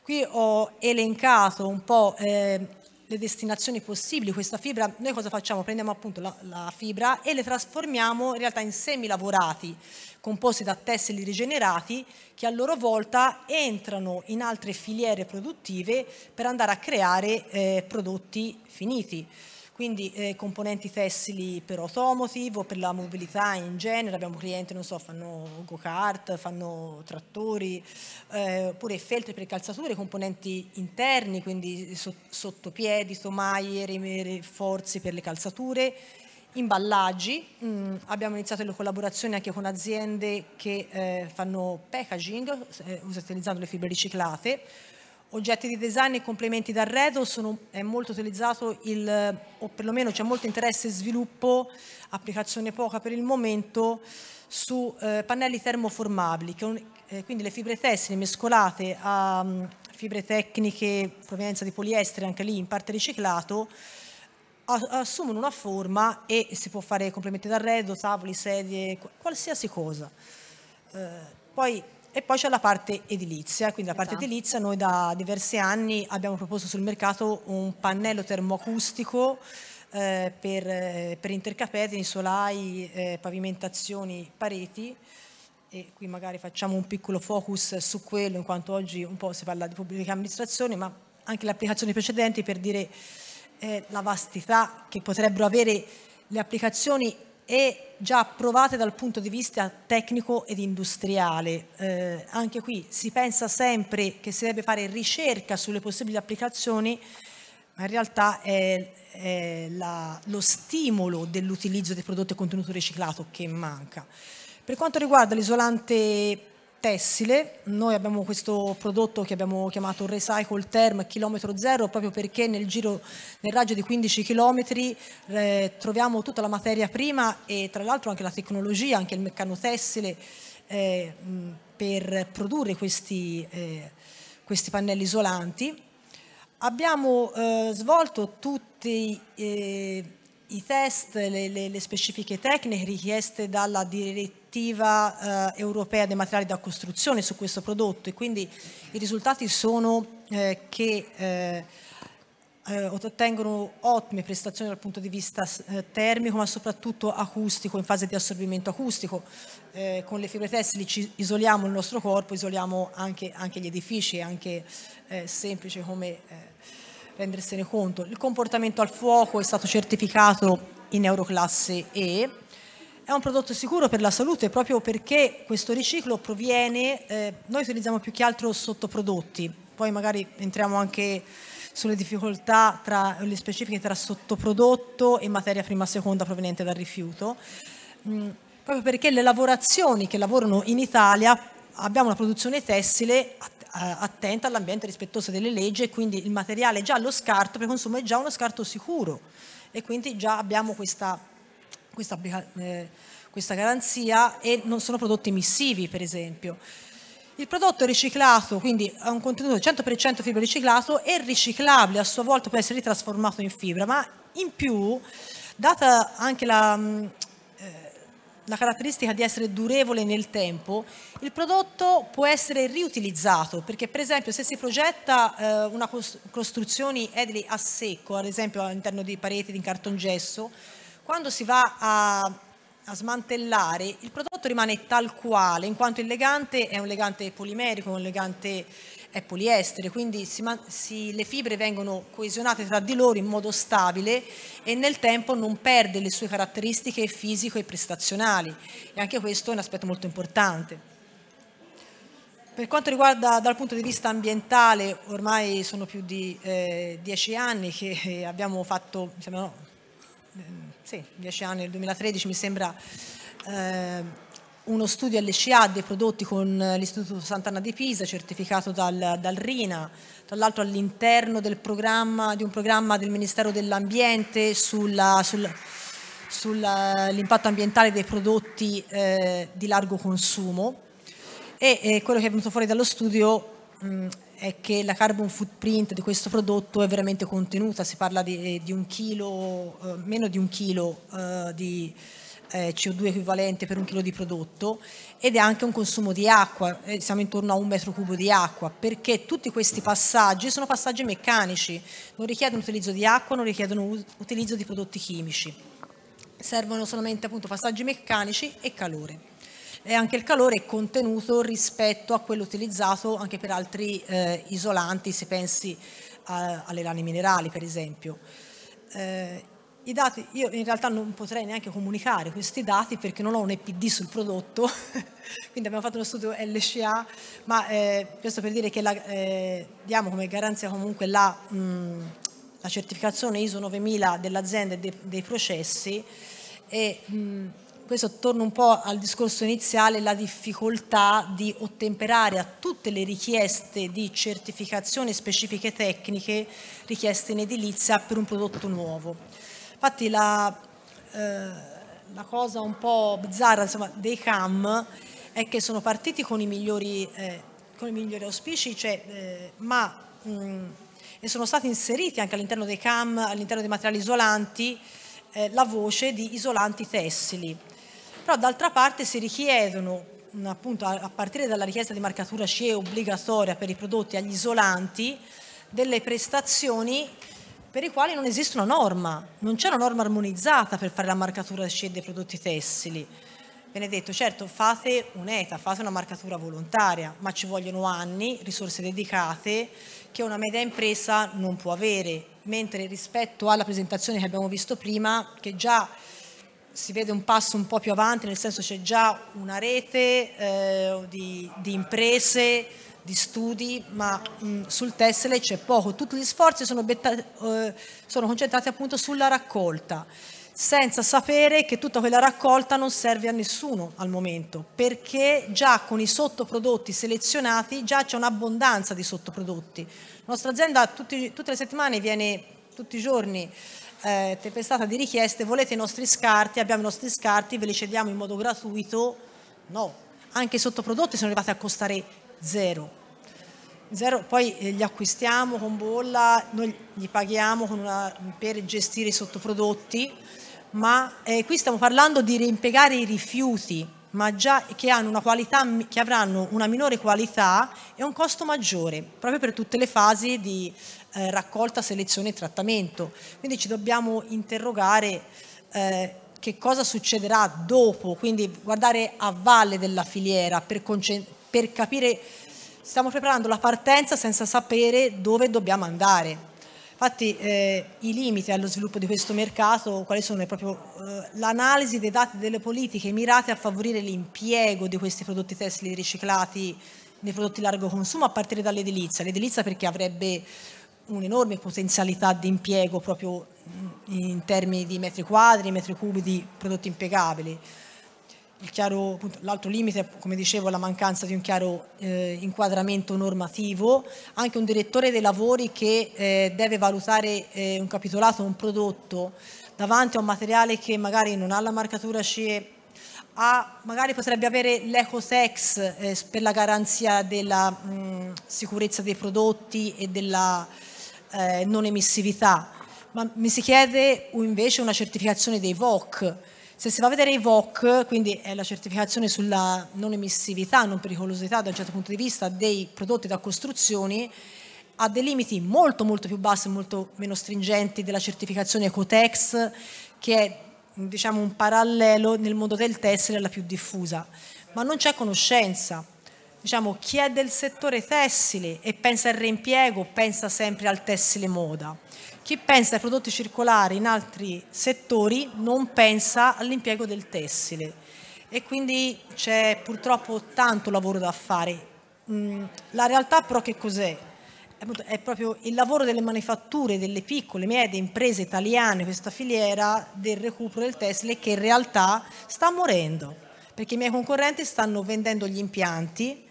Qui ho elencato un po' eh, le destinazioni possibili, questa fibra, noi cosa facciamo? Prendiamo appunto la, la fibra e le trasformiamo in realtà in semi lavorati, composti da tessili rigenerati, che a loro volta entrano in altre filiere produttive per andare a creare eh, prodotti finiti quindi eh, componenti tessili per automotive o per la mobilità in genere, abbiamo clienti che so, fanno go-kart, fanno trattori, eh, oppure feltri per calzature, componenti interni, quindi so, sottopiedi, tomaie, rimere, forze per le calzature, imballaggi, mm, abbiamo iniziato le collaborazioni anche con aziende che eh, fanno packaging eh, utilizzando le fibre riciclate, oggetti di design e complementi d'arredo sono, è molto utilizzato il, o perlomeno c'è molto interesse e sviluppo, applicazione poca per il momento, su eh, pannelli termoformabili, un, eh, quindi le fibre tessili mescolate a um, fibre tecniche provenienza di poliestere, anche lì in parte riciclato, assumono una forma e si può fare complementi d'arredo, tavoli, sedie, qualsiasi cosa. Eh, poi e poi c'è la parte edilizia, quindi la parte esatto. edilizia noi da diversi anni abbiamo proposto sul mercato un pannello termoacustico eh, per, eh, per intercapedini, solai, eh, pavimentazioni, pareti e qui magari facciamo un piccolo focus su quello in quanto oggi un po' si parla di pubblica amministrazione ma anche le applicazioni precedenti per dire eh, la vastità che potrebbero avere le applicazioni e già approvate dal punto di vista tecnico ed industriale. Eh, anche qui si pensa sempre che si debba fare ricerca sulle possibili applicazioni, ma in realtà è, è la, lo stimolo dell'utilizzo dei prodotti a contenuto riciclato che manca. Per quanto riguarda l'isolante tessile, noi abbiamo questo prodotto che abbiamo chiamato Recycle Term chilometro zero proprio perché nel, giro, nel raggio di 15 chilometri eh, troviamo tutta la materia prima e tra l'altro anche la tecnologia, anche il meccanotessile eh, per produrre questi, eh, questi pannelli isolanti. Abbiamo eh, svolto tutti eh, i test, le, le, le, specifiche tecniche richieste dalla direttiva eh, europea dei materiali da costruzione su questo prodotto e quindi i risultati sono eh, che eh, eh ottengono ottime prestazioni dal punto di vista eh, termico ma soprattutto acustico in fase di assorbimento acustico. Eh, con le fibre tessili ci isoliamo il nostro corpo, isoliamo anche, anche gli edifici, anche semplice come rendersene conto. Il comportamento al fuoco è stato certificato in Euroclasse E, è un prodotto sicuro per la salute proprio perché questo riciclo proviene, eh, noi utilizziamo più che altro sottoprodotti, poi magari entriamo anche sulle difficoltà tra le specifiche tra sottoprodotto e materia prima seconda proveniente dal rifiuto, mh, mm, proprio perché le lavorazioni che lavorano in Italia abbiamo una produzione tessile eh, attenta all'ambiente rispettosa delle leggi e quindi il materiale già lo scarto per consumo è già uno scarto sicuro e quindi già abbiamo questa, questa, eh, questa garanzia e non sono prodotti emissivi per esempio. Il prodotto è riciclato, quindi ha un contenuto 100% fibra riciclato, è riciclabile a sua volta può essere ritrasformato in fibra, ma in più, data anche la, la caratteristica di essere durevole nel tempo, il prodotto può essere riutilizzato perché per esempio se si progetta eh, una costruzione edili a secco, ad esempio all'interno di pareti di cartongesso, quando si va a, a, smantellare il prodotto rimane tal quale, in quanto il legante è un legante polimerico, un legante è poliestere, quindi si, si, le fibre vengono coesionate tra di loro in modo stabile e nel tempo non perde le sue caratteristiche fisico e prestazionali e anche questo è un aspetto molto importante. Per quanto riguarda dal punto di vista ambientale, ormai sono più di eh, dieci anni che eh, abbiamo fatto, mi sembra, no, eh, sì, dieci anni, nel 2013 mi sembra... Eh, uno studio LCA dei prodotti con eh, l'Istituto Sant'Anna di Pisa, certificato dal, dal RINA, tra l'altro all'interno di un programma del Ministero dell'Ambiente sull'impatto sul, ambientale dei prodotti eh, di largo consumo. E eh, quello che è venuto fuori dallo studio mh, mm, è che la carbon footprint di questo prodotto è veramente contenuta, si parla di, eh, di un chilo, eh, meno di un chilo eh, di eh, CO2 equivalente per un chilo di prodotto ed è anche un consumo di acqua, eh, siamo intorno a un metro cubo di acqua, perché tutti questi passaggi sono passaggi meccanici, non richiedono utilizzo di acqua, non richiedono utilizzo di prodotti chimici, servono solamente appunto passaggi meccanici e calore e anche il calore è contenuto rispetto a quello utilizzato anche per altri eh, isolanti, se pensi a, eh, alle lane minerali per esempio. Eh, i dati, io in realtà non potrei neanche comunicare questi dati perché non ho un EPD sul prodotto, quindi abbiamo fatto uno studio LCA, ma eh, questo per dire che la, eh, diamo come garanzia comunque la, mh, mm, la certificazione ISO 9000 dell'azienda e de, dei, processi e mh, mm, questo torna un po' al discorso iniziale, la difficoltà di ottemperare a tutte le richieste di certificazioni specifiche tecniche richieste in edilizia per un prodotto nuovo. Infatti la, eh, la cosa un po' bizzarra insomma, dei CAM è che sono partiti con i migliori, eh, con i migliori auspici, cioè, eh, ma mh, mm, e sono stati inseriti anche all'interno dei CAM, all'interno dei materiali isolanti, eh, la voce di isolanti tessili. Però d'altra parte si richiedono, mm, appunto a partire dalla richiesta di marcatura CE obbligatoria per i prodotti agli isolanti, delle prestazioni per i quali non esiste una norma, non c'è una norma armonizzata per fare la marcatura SCE dei prodotti tessili. Viene detto, certo, fate un'ETA, fate una marcatura volontaria, ma ci vogliono anni, risorse dedicate, che una media impresa non può avere, mentre rispetto alla presentazione che abbiamo visto prima, che già si vede un passo un po' più avanti, nel senso c'è già una rete eh, di, di imprese, di studi, ma mh, mm, sul tessile c'è poco. Tutti gli sforzi sono, eh, sono concentrati appunto sulla raccolta, senza sapere che tutta quella raccolta non serve a nessuno al momento, perché già con i sottoprodotti selezionati già c'è un'abbondanza di sottoprodotti. La nostra azienda tutti, tutte le settimane viene, tutti i giorni, eh, tempestata di richieste, volete i nostri scarti, abbiamo i nostri scarti, ve li cediamo in modo gratuito? No, anche i sottoprodotti sono arrivati a costare zero. Zero, poi eh, li acquistiamo con bolla, noi li paghiamo una, per gestire i sottoprodotti, ma eh, qui stiamo parlando di reimpiegare i rifiuti, ma già che, hanno una qualità, che avranno una minore qualità e un costo maggiore, proprio per tutte le fasi di eh, raccolta, selezione e trattamento. Quindi ci dobbiamo interrogare eh, che cosa succederà dopo, quindi guardare a valle della filiera per concentrare per capire, stiamo preparando la partenza senza sapere dove dobbiamo andare. Infatti eh, i limiti allo sviluppo di questo mercato, quali sono? È proprio eh, l'analisi dei dati delle politiche mirate a favorire l'impiego di questi prodotti tessili riciclati nei prodotti largo consumo a partire dall'edilizia. L'edilizia perché avrebbe un'enorme potenzialità di impiego proprio mm, in termini di metri quadri, metri cubi di prodotti impiegabili l'altro limite, come dicevo, è la mancanza di un chiaro eh, inquadramento normativo, anche un direttore dei lavori che eh, deve valutare eh, un capitolato, un prodotto davanti a un materiale che magari non ha la marcatura CE, ha, magari potrebbe avere l'Ecosex eh, per la garanzia della mh, mm, sicurezza dei prodotti e della eh, non emissività, ma mi si chiede invece una certificazione dei VOC se si va a vedere i VOC, quindi è la certificazione sulla non emissività, non pericolosità da un certo punto di vista dei prodotti da costruzioni, ha dei limiti molto molto più bassi, e molto meno stringenti della certificazione Ecotex, che è diciamo, un parallelo nel mondo del tessile alla più diffusa, ma non c'è conoscenza. Diciamo, chi è del settore tessile e pensa al reimpiego pensa sempre al tessile moda. Chi pensa ai prodotti circolari in altri settori non pensa all'impiego del tessile e quindi c'è purtroppo tanto lavoro da fare. Mm, la realtà però che cos'è? È proprio il lavoro delle manifatture, delle piccole, medie imprese italiane, questa filiera del recupero del tessile che in realtà sta morendo perché i miei concorrenti stanno vendendo gli impianti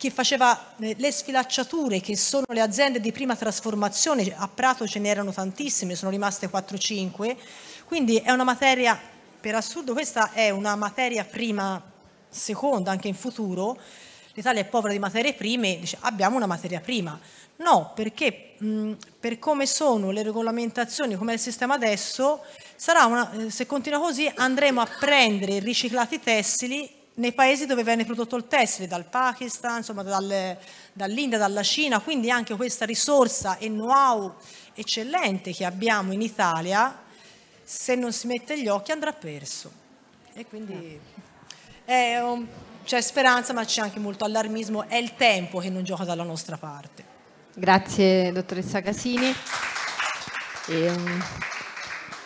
chi faceva eh, le sfilacciature che sono le aziende di prima trasformazione, a Prato ce n'erano tantissime, sono rimaste 4-5, quindi è una materia, per assurdo questa è una materia prima, seconda anche in futuro, l'Italia è povera di materie prime, dice abbiamo una materia prima, no perché mh, mm, per come sono le regolamentazioni, come è il sistema adesso, una, eh, se continua così andremo a prendere riciclati tessili nei paesi dove viene prodotto il tessile, dal Pakistan, insomma, dal, dall'India, dalla Cina, quindi anche questa risorsa e know-how eccellente che abbiamo in Italia, se non si mette gli occhi andrà perso. E quindi un, c'è speranza ma c'è anche molto allarmismo, è il tempo che non gioca dalla nostra parte. Grazie dottoressa Casini. E, um,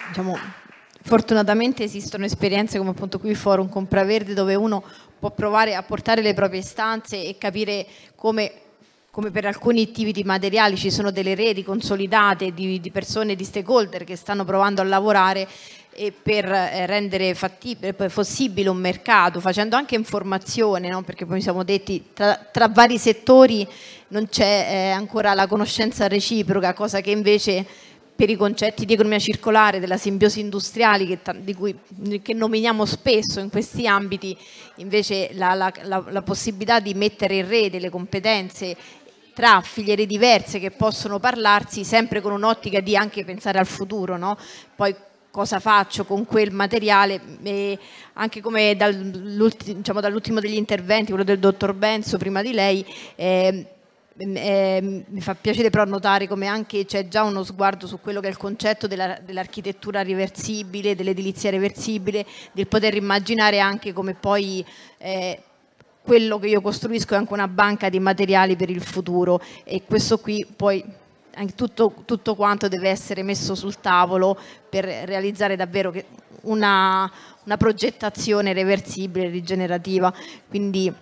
diciamo, Fortunatamente esistono esperienze come appunto qui il Forum Compraverde dove uno può provare a portare le proprie istanze e capire come, come per alcuni tipi di materiali ci sono delle reti consolidate di, di persone, di stakeholder che stanno provando a lavorare e per eh, rendere possibile un mercato, facendo anche informazione, no? perché poi siamo detti tra, tra vari settori non c'è eh, ancora la conoscenza reciproca, cosa che invece per i concetti di economia circolare, della simbiosi industriale che, di cui, che nominiamo spesso in questi ambiti, invece la, la, la, la possibilità di mettere in rete le competenze tra filiere diverse che possono parlarsi sempre con un'ottica di anche pensare al futuro, no? Poi cosa faccio con quel materiale, e anche come diciamo dall'ultimo, diciamo, dall degli interventi, quello del dottor Benzo prima di lei, eh, eh, mi fa piacere però notare come anche c'è già uno sguardo su quello che è il concetto della, dell'architettura reversibile, dell'edilizia reversibile, del poter immaginare anche come poi eh, quello che io costruisco è anche una banca di materiali per il futuro e questo qui poi tutto, tutto quanto deve essere messo sul tavolo per realizzare davvero una, una progettazione reversibile, rigenerativa. Quindi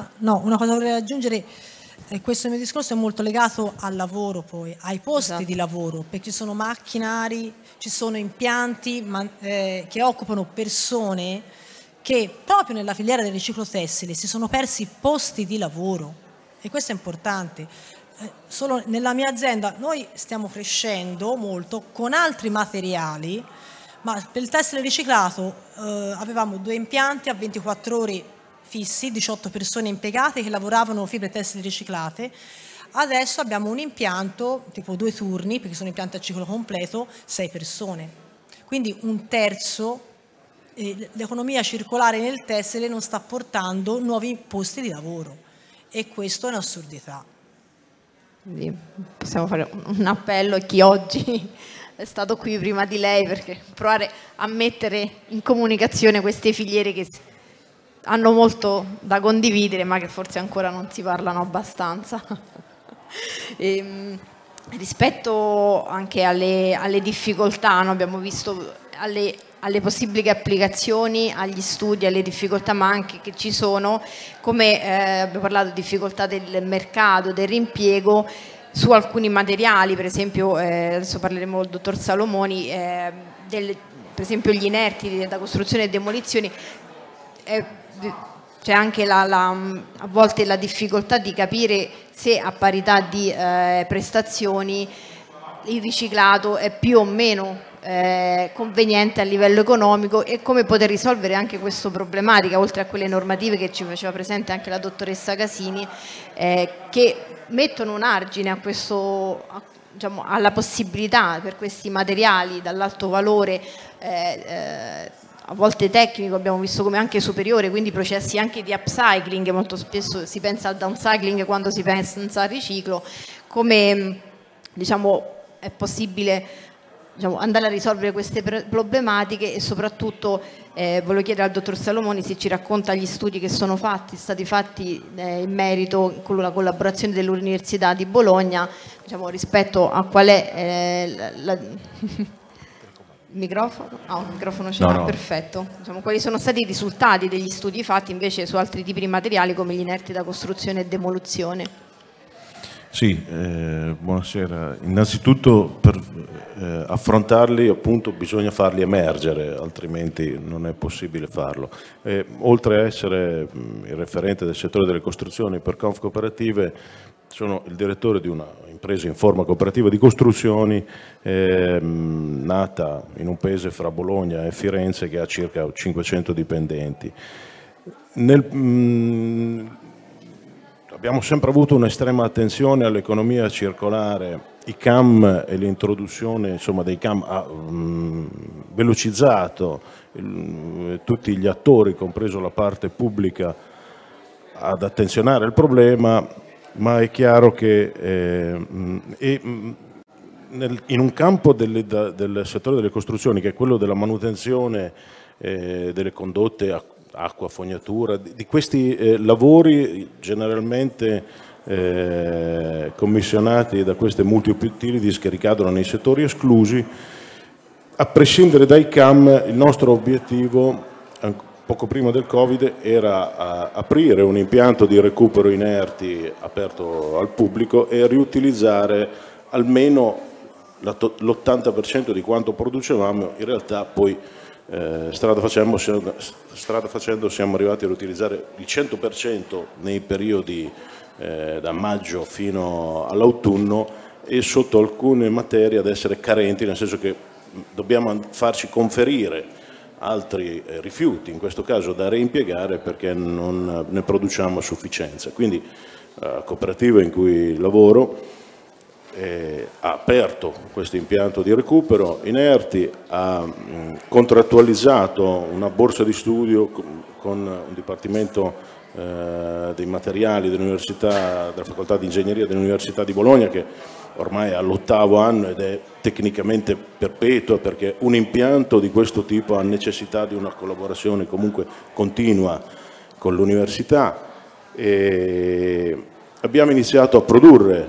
Giuliana, no, una cosa vorrei aggiungere, eh, questo mio discorso è molto legato al lavoro poi, ai posti esatto. di lavoro, perché ci sono macchinari, ci sono impianti ma, eh, che occupano persone che proprio nella filiera del riciclo tessile si sono persi posti di lavoro e questo è importante. Eh, solo nella mia azienda noi stiamo crescendo molto con altri materiali, ma per il tessile riciclato eh, avevamo due impianti a 24 ore fissi, 18 persone impiegate che lavoravano fibre tessili riciclate. Adesso abbiamo un impianto, tipo due turni, perché sono impianti a ciclo completo, 6 persone. Quindi un terzo eh, l'economia circolare nel tessile non sta portando nuovi posti di lavoro e questo è un'assurdità. Quindi possiamo fare un appello a chi oggi è stato qui prima di lei perché provare a mettere in comunicazione queste filiere che hanno molto da condividere ma che forse ancora non si parlano abbastanza. e, ehm, rispetto anche alle, alle difficoltà, no? abbiamo visto alle, alle, possibili applicazioni, agli studi, alle difficoltà ma anche che ci sono, come eh, abbiamo parlato di difficoltà del mercato, del rimpiego, su alcuni materiali, per esempio, eh, adesso parleremo del dottor Salomoni, eh, del, per esempio gli inerti da costruzione e demolizioni, eh, c'è anche la, la, mm, a volte la difficoltà di capire se a parità di eh, prestazioni il riciclato è più o meno eh, conveniente a livello economico e come poter risolvere anche questa problematica, oltre a quelle normative che ci faceva presente anche la dottoressa Casini, eh, che mettono un argine a questo, a, diciamo, alla possibilità per questi materiali dall'alto valore eh, eh a volte tecnico, abbiamo visto come anche superiore, quindi processi anche di upcycling, molto spesso si pensa al downcycling quando si pensa al riciclo, come mm, diciamo, è possibile diciamo, andare a risolvere queste problematiche e soprattutto eh, voglio chiedere al dottor Salomoni se ci racconta gli studi che sono fatti, stati fatti eh, in merito con la collaborazione dell'Università di Bologna diciamo, rispetto a qual è eh, la, la Microfono? Ah, oh, microfono ce no, no. perfetto. Diciamo, quali sono stati i risultati degli studi fatti invece su altri tipi di materiali come gli inerti da costruzione e demolizione? Sì, eh, buonasera. Innanzitutto per eh, affrontarli appunto bisogna farli emergere, altrimenti non è possibile farlo. E, eh, oltre a essere mh, mm, il referente del settore delle costruzioni per Conf Cooperative, sono il direttore di un'impresa in forma cooperativa di costruzioni eh, nata in un paese fra Bologna e Firenze che ha circa 500 dipendenti. Nel, mh, mm, abbiamo sempre avuto un'estrema attenzione all'economia circolare, i CAM e l'introduzione insomma, dei CAM ha mh, mm, velocizzato il, tutti gli attori, compreso la parte pubblica, ad attenzionare il problema ma è chiaro che eh, e, mm, nel, in un campo delle, da, del settore delle costruzioni, che è quello della manutenzione eh, delle condotte, acqua, fognatura, di, di questi eh, lavori generalmente eh, commissionati da queste multiutilities che ricadono nei settori esclusi, a prescindere dai CAM il nostro obiettivo poco prima del Covid era aprire un impianto di recupero inerti aperto al pubblico e riutilizzare almeno l'80% di quanto producevamo, in realtà poi eh, strada, facendo, strada, facendo, siamo arrivati a riutilizzare il 100% nei periodi eh, da maggio fino all'autunno e sotto alcune materie ad essere carenti, nel senso che mm, dobbiamo farci conferire altri eh, rifiuti, in questo caso da reimpiegare perché non eh, ne produciamo a sufficienza. Quindi la eh, cooperativa in cui lavoro eh, ha aperto questo impianto di recupero inerti, ha mh, contrattualizzato una borsa di studio con un dipartimento eh, dei materiali dell'università, della facoltà di ingegneria dell'università di Bologna che ormai all'ottavo anno ed è tecnicamente perpetua perché un impianto di questo tipo ha necessità di una collaborazione comunque continua con l'università. Abbiamo iniziato a produrre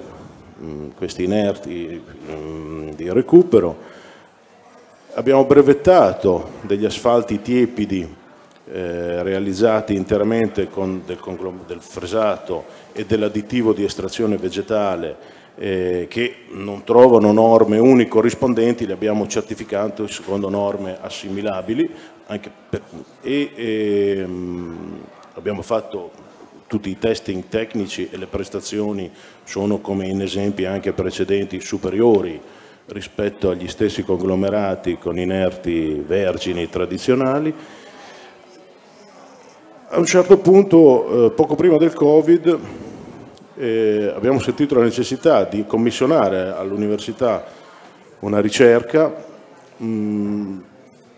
mh, mm, questi inerti mh, mm, di recupero, abbiamo brevettato degli asfalti tiepidi eh, realizzati interamente con del, del fresato e dell'additivo di estrazione vegetale eh, che non trovano norme unicorrispondenti, le abbiamo certificate secondo norme assimilabili per, e ehm, abbiamo fatto tutti i testing tecnici e le prestazioni sono come in esempi anche precedenti superiori rispetto agli stessi conglomerati con inerti vergini tradizionali. A un certo punto, eh, poco prima del Covid, eh, abbiamo sentito la necessità di commissionare all'università una ricerca mh, mm,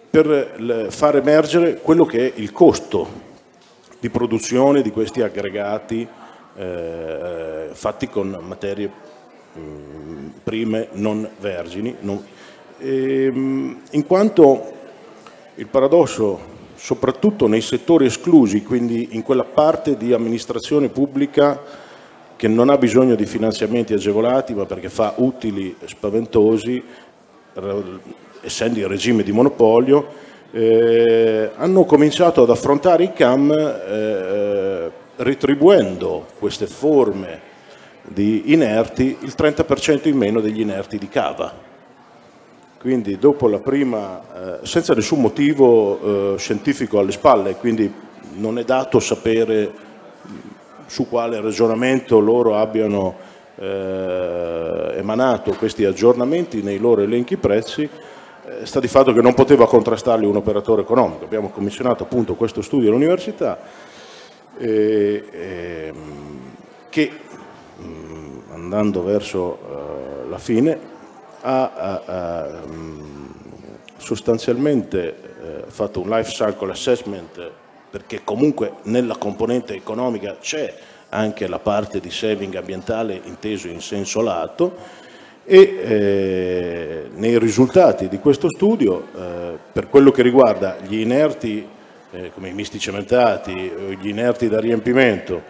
per far emergere quello che è il costo di produzione di questi aggregati eh, eh fatti con materie mh, mm, prime non vergini, non, e, ehm, mh, in quanto il paradosso, soprattutto nei settori esclusi, quindi in quella parte di amministrazione pubblica che non ha bisogno di finanziamenti agevolati ma perché fa utili spaventosi, essendo in regime di monopolio, eh, hanno cominciato ad affrontare i CAM eh, ritribuendo queste forme di inerti il 30% in meno degli inerti di cava. Quindi dopo la prima, eh, senza nessun motivo eh, scientifico alle spalle, quindi non è dato sapere su quale ragionamento loro abbiano eh, emanato questi aggiornamenti nei loro elenchi prezzi, eh, sta di fatto che non poteva contrastarli un operatore economico. Abbiamo commissionato appunto questo studio all'università eh, ehm, che mh, mm, andando verso eh, la fine ha, ha, ha mh, mm, sostanzialmente eh, fatto un life cycle assessment perché comunque nella componente economica c'è anche la parte di saving ambientale inteso in senso lato e eh, nei risultati di questo studio eh, per quello che riguarda gli inerti eh, come i misti cementati o gli inerti da riempimento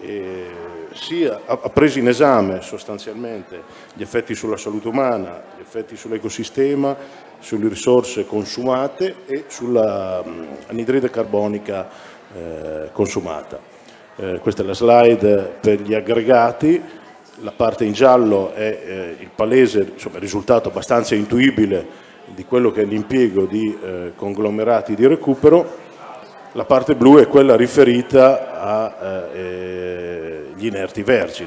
eh, si è, ha preso in esame sostanzialmente gli effetti sulla salute umana, gli effetti sull'ecosistema sulle risorse consumate e sull'anidride mm, carbonica eh, consumata. Eh, questa è la slide per gli aggregati, la parte in giallo è eh, il palese insomma, risultato abbastanza intuibile di quello che è l'impiego di conglomerati di recupero, la parte blu è quella riferita agli inerti vergini,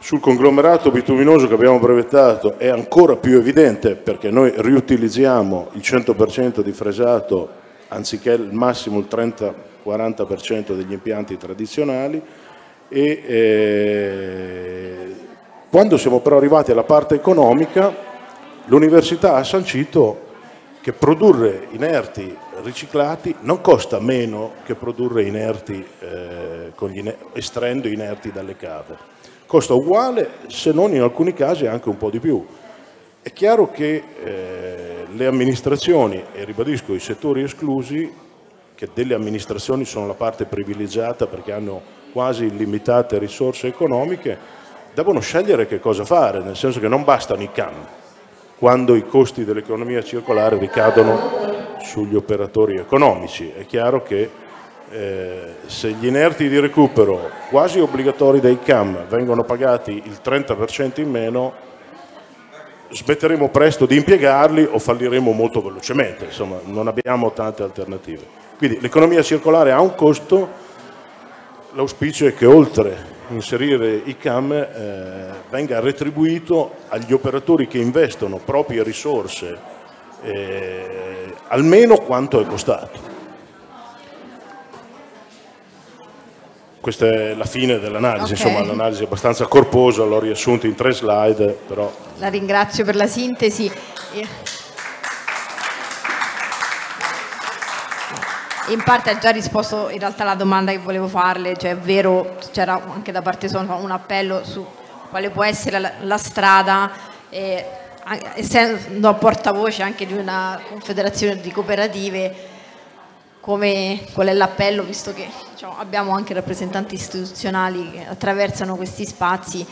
sul conglomerato bituminoso che abbiamo brevettato è ancora più evidente perché noi riutilizziamo il 100% di fresato anziché il massimo il 30-40% degli impianti tradizionali e eh, quando siamo però arrivati alla parte economica l'università ha sancito che produrre inerti riciclati non costa meno che produrre inerti eh, iner estraendo inerti dalle cave costa uguale se non in alcuni casi anche un po' di più. È chiaro che eh, le amministrazioni, e ribadisco i settori esclusi, che delle amministrazioni sono la parte privilegiata perché hanno quasi illimitate risorse economiche, devono scegliere che cosa fare, nel senso che non bastano i CAM quando i costi dell'economia circolare ricadono sugli operatori economici. È chiaro che eh, se gli inerti di recupero quasi obbligatori dei CAM vengono pagati il 30% in meno, smetteremo presto di impiegarli o falliremo molto velocemente, insomma non abbiamo tante alternative. Quindi l'economia circolare ha un costo, l'auspicio è che oltre inserire i CAM eh, venga retribuito agli operatori che investono proprie risorse eh, almeno quanto è costato Questa è la fine dell'analisi, okay. insomma l'analisi è abbastanza corposa, l'ho riassunta in tre slide, però... La ringrazio per la sintesi. in parte ha già risposto in realtà alla domanda che volevo farle, cioè è vero, c'era anche da parte sua un appello su quale può essere la, strada, eh, essendo portavoce anche di una confederazione di cooperative, come, qual è l'appello, visto che diciamo, abbiamo anche rappresentanti istituzionali che attraversano questi spazi,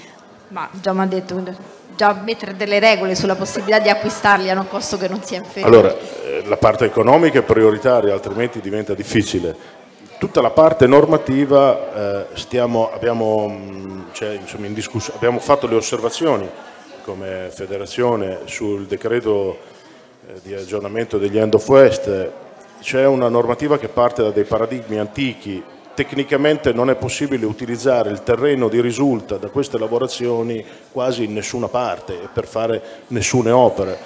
ma già mi ha detto, già mettere delle regole sulla possibilità di acquistarli a un costo che non sia inferiore. Allora, eh, la parte economica è prioritaria, altrimenti diventa difficile. Tutta la parte normativa eh, stiamo, abbiamo, mm, cioè, insomma, abbiamo fatto le osservazioni come federazione sul decreto eh, di aggiornamento degli end of West c'è una normativa che parte da dei paradigmi antichi, tecnicamente non è possibile utilizzare il terreno di risulta da queste lavorazioni quasi in nessuna parte per fare nessune opere,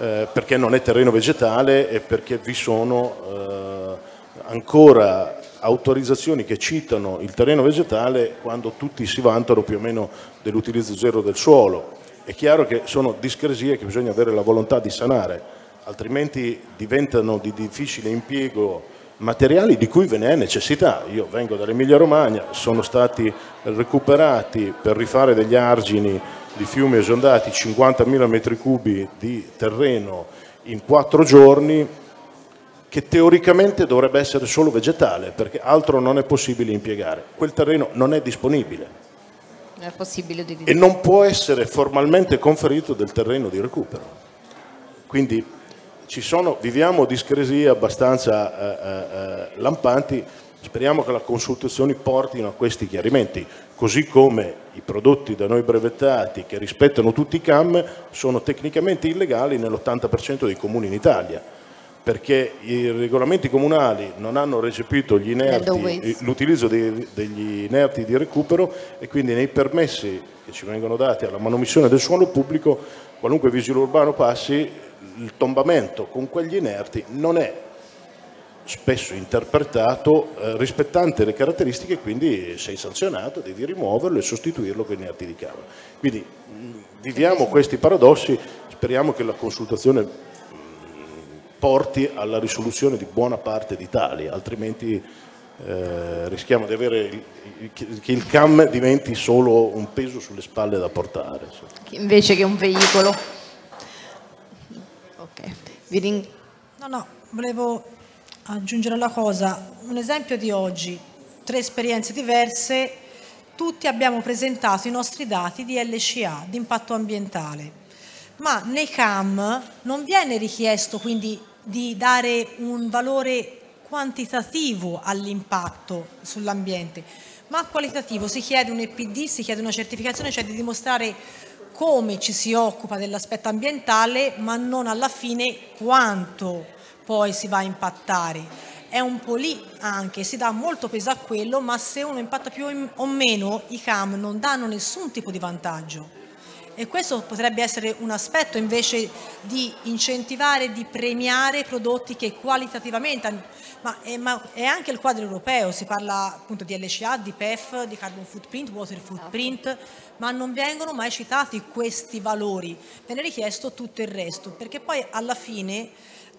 eh, perché non è terreno vegetale e perché vi sono eh, ancora autorizzazioni che citano il terreno vegetale quando tutti si vantano più o meno dell'utilizzo zero del suolo. È chiaro che sono discresie che bisogna avere la volontà di sanare altrimenti diventano di difficile impiego materiali di cui ve ne è necessità. Io vengo dall'Emilia Romagna, sono stati recuperati per rifare degli argini di fiumi esondati 50.000 metri cubi di terreno in quattro giorni che teoricamente dovrebbe essere solo vegetale perché altro non è possibile impiegare. Quel terreno non è disponibile. Non è e non può essere formalmente conferito del terreno di recupero. Quindi sono, viviamo discresie abbastanza eh, eh, eh, lampanti, speriamo che le consultazioni portino a questi chiarimenti, così come i prodotti da noi brevettati che rispettano tutti i CAM sono tecnicamente illegali nell'80% dei comuni in Italia perché i regolamenti comunali non hanno recepito eh, l'utilizzo degli inerti di recupero e quindi nei permessi che ci vengono dati alla manomissione del suolo pubblico, qualunque vigile urbano passi, il tombamento con quegli inerti non è spesso interpretato eh, rispettante le caratteristiche quindi sei sanzionato, devi rimuoverlo e sostituirlo con inerti di cava. Quindi mh, mm, viviamo questi paradossi, speriamo che la consultazione mh, mm, porti alla risoluzione di buona parte di tali, altrimenti eh, rischiamo di avere il, il, che il CAM diventi solo un peso sulle spalle da portare. Invece che un veicolo. Vi no, no, volevo aggiungere una cosa, un esempio di oggi, tre esperienze diverse, tutti abbiamo presentato i nostri dati di LCA, di impatto ambientale, ma nei CAM non viene richiesto quindi di dare un valore quantitativo all'impatto sull'ambiente, ma qualitativo, si chiede un EPD, si chiede una certificazione, cioè di dimostrare come ci si occupa dell'aspetto ambientale, ma non alla fine quanto poi si va a impattare. È un po' lì anche, si dà molto peso a quello, ma se uno impatta più o meno, i CAM non danno nessun tipo di vantaggio. E questo potrebbe essere un aspetto invece di incentivare, di premiare prodotti che qualitativamente, ma è, eh, ma è anche il quadro europeo, si parla appunto di LCA, di PEF, di carbon footprint, water esatto. footprint ma non vengono mai citati questi valori, viene richiesto tutto il resto, perché poi alla fine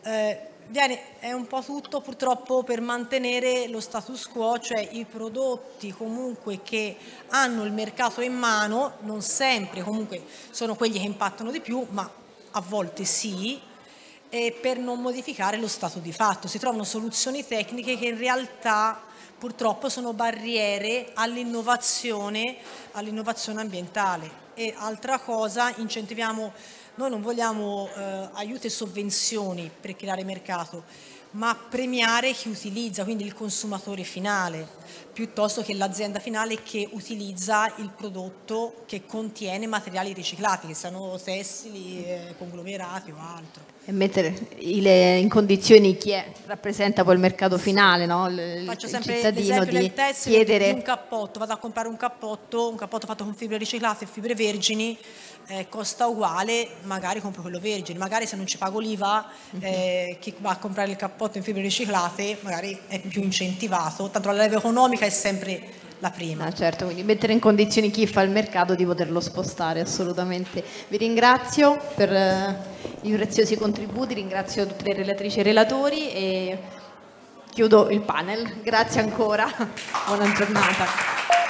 eh, viene, è un po' tutto purtroppo per mantenere lo status quo, cioè i prodotti comunque che hanno il mercato in mano, non sempre comunque sono quelli che impattano di più, ma a volte sì, e per non modificare lo stato di fatto. Si trovano soluzioni tecniche che in realtà purtroppo sono barriere all'innovazione, all'innovazione ambientale. E altra cosa, incentiviamo, noi non vogliamo eh, aiuti e sovvenzioni per creare mercato, ma premiare chi utilizza, quindi il consumatore finale piuttosto che l'azienda finale che utilizza il prodotto che contiene materiali riciclati, che siano tessili, eh, conglomerati o altro. E mettere eh, in condizioni chi è, rappresenta poi il mercato finale, no? il, Faccio sempre l'esempio del tessile chiedere... un cappotto, vado a comprare un cappotto, un cappotto fatto con fibre riciclate e fibre vergini, eh, costa uguale, magari compro quello vergine, magari se non ci pago l'IVA, mhm. eh, chi va a comprare il cappotto in fibre riciclate magari è più incentivato, tanto la leva economica è sempre la prima. Ah, certo, quindi mettere in condizioni chi fa il mercato di poterlo spostare assolutamente. Vi ringrazio per eh, i preziosi contributi, ringrazio tutte le relatrici e relatori e chiudo il panel. Grazie ancora, buona giornata.